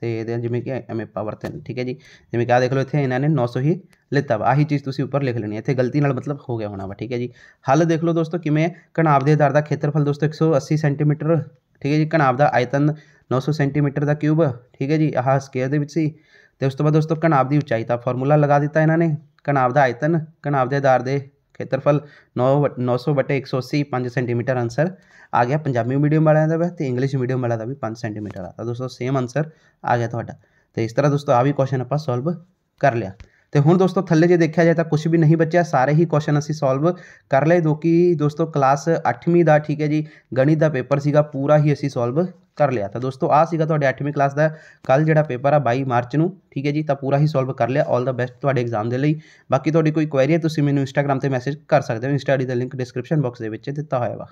ਤੇ ਇਹਦੇ ਜਿਵੇਂ ਕਿ ਐਮ ਪਾਵਰ 3 ਠੀਕ ਹੈ ਜੀ ਜਿਵੇਂ ਕਿ ਆ ਦੇਖ ਲਓ ਇੱਥੇ ਇਹਨਾਂ ਨੇ 900 ਹੀ ਲਿੱਤਾ ਵਾ ਆਹੀ ਚੀਜ਼ ਤੁਸੀਂ ਉੱਪਰ ਲਿਖ ਲੈਣੀ ਹੈ ਇੱਥੇ ਗਲਤੀ ਨਾਲ ਮਤਲਬ ਹੋ ਗਿਆ ਹੋਣਾ ਵਾ ਠੀਕ ਹੈ ਜੀ ਹੱਲ ਦੇਖ ਲਓ ਦੋਸਤੋ ਕਿਵੇਂ ਕਣਾਬ ਦੇ ਦਰ ਦਾ ਖੇਤਰਫਲ ਦੋਸਤੋ 180 ਸੈਂਟੀਮੀਟਰ ਠੀਕ ਹੈ ਜੀ ਕਣਾਬ ਦਾ ਆਇਤਨ 900 ਸੈਂਟੀਮੀਟਰ ਦਾ ਕਿਊਬ ਠੀਕ ਹੈ ਜੀ ਆਹ ਸਕੇਅਰ ਦੇ ਵਿੱਚ ਸੀ ਤੇ ਉਸ ਤੋਂ ਬਾਅਦ ਦੋਸਤੋ ਕਣਾਬ ਦੀ ਉਚਾਈ ਦਾ ਫਾਰਮੂਲਾ ਲਗਾ ਦਿੱਤਾ ਇਹਨਾਂ ਨੇ ਘਨਾਵ ਦਾ ਆਇਤਨ ਘਨਾਵ ਦੇ ਆਧਾਰ ਦੇ ਖੇਤਰਫਲ 9 900 ਬਟੇ 180 सेंटीमीटर आंसर आ गया पंजाबी मीडियम वाला ਦਾ ਵੀ ਤੇ ਇੰਗਲਿਸ਼ ਮੀਡੀਅਮ ਵਾਲਾ ਦਾ ਵੀ 5 ਸੈਂਟੀਮੀਟਰ ਆਤਾ ਦੋਸਤੋ ਸੇਮ ਆਨਸਰ ਆ ਗਿਆ ਤੁਹਾਡਾ ਤੇ ਇਸ ਤਰ੍ਹਾਂ ਦੋਸਤੋ ਆ ਵੀ ਕੁਐਸਚਨ ਆਪਾਂ ਸੋਲਵ ਕਰ ਲਿਆ ਤੇ ਹੁਣ ਦੋਸਤੋ ਥੱਲੇ ਜੇ ਦੇਖਿਆ ਜਾਏ ਤਾਂ ਕੁਝ ਵੀ ਨਹੀਂ ਬਚਿਆ ਸਾਰੇ ਹੀ ਕੁਐਸਚਨ ਅਸੀਂ ਸੋਲਵ ਕਰ ਲਏ ਦੋ ਕਿ ਦੋਸਤੋ ਕਲਾਸ 8ਵੀਂ ਦਾ ਠੀਕ ਹੈ ਜੀ ਗਣਿਤ ਦਾ ਪੇਪਰ ਸੀਗਾ ਪੂਰਾ ਹੀ ਅਸੀਂ ਸੋਲਵ ਕਰ ਲਿਆ ਤਾਂ ਦੋਸਤੋ ਆ ਸੀਗਾ ਤੁਹਾਡੇ 8ਵੀਂ ਕਲਾਸ ਦਾ ਕੱਲ ਜਿਹੜਾ ਪੇਪਰ ਆ 22 ਮਾਰਚ ਨੂੰ ਠੀਕ ਹੈ ਜੀ ਤਾਂ ਪੂਰਾ ਹੀ ਸੋਲਵ ਕਰ ਲਿਆ 올 ਦਾ ਬੈਸਟ ਤੁਹਾਡੇ ਐਗਜ਼ਾਮ ਦੇ ਲਈ ਬਾਕੀ ਤੁਹਾਡੀ ਕੋਈ ਕੁਐਰੀ ਹੈ ਤੁਸੀਂ ਮੈਨੂੰ ਇੰਸਟਾਗ੍ਰam ਤੇ ਮੈਸੇਜ ਕਰ ਸਕਦੇ ਹੋ ਇੰਸਟਾ ਦਾ ਲਿੰਕ ਡਿਸਕ੍ਰਿਪਸ਼ਨ ਬਾਕਸ ਦੇ ਵਿੱਚ ਦਿੱਤਾ ਹੋਇਆ ਵਾ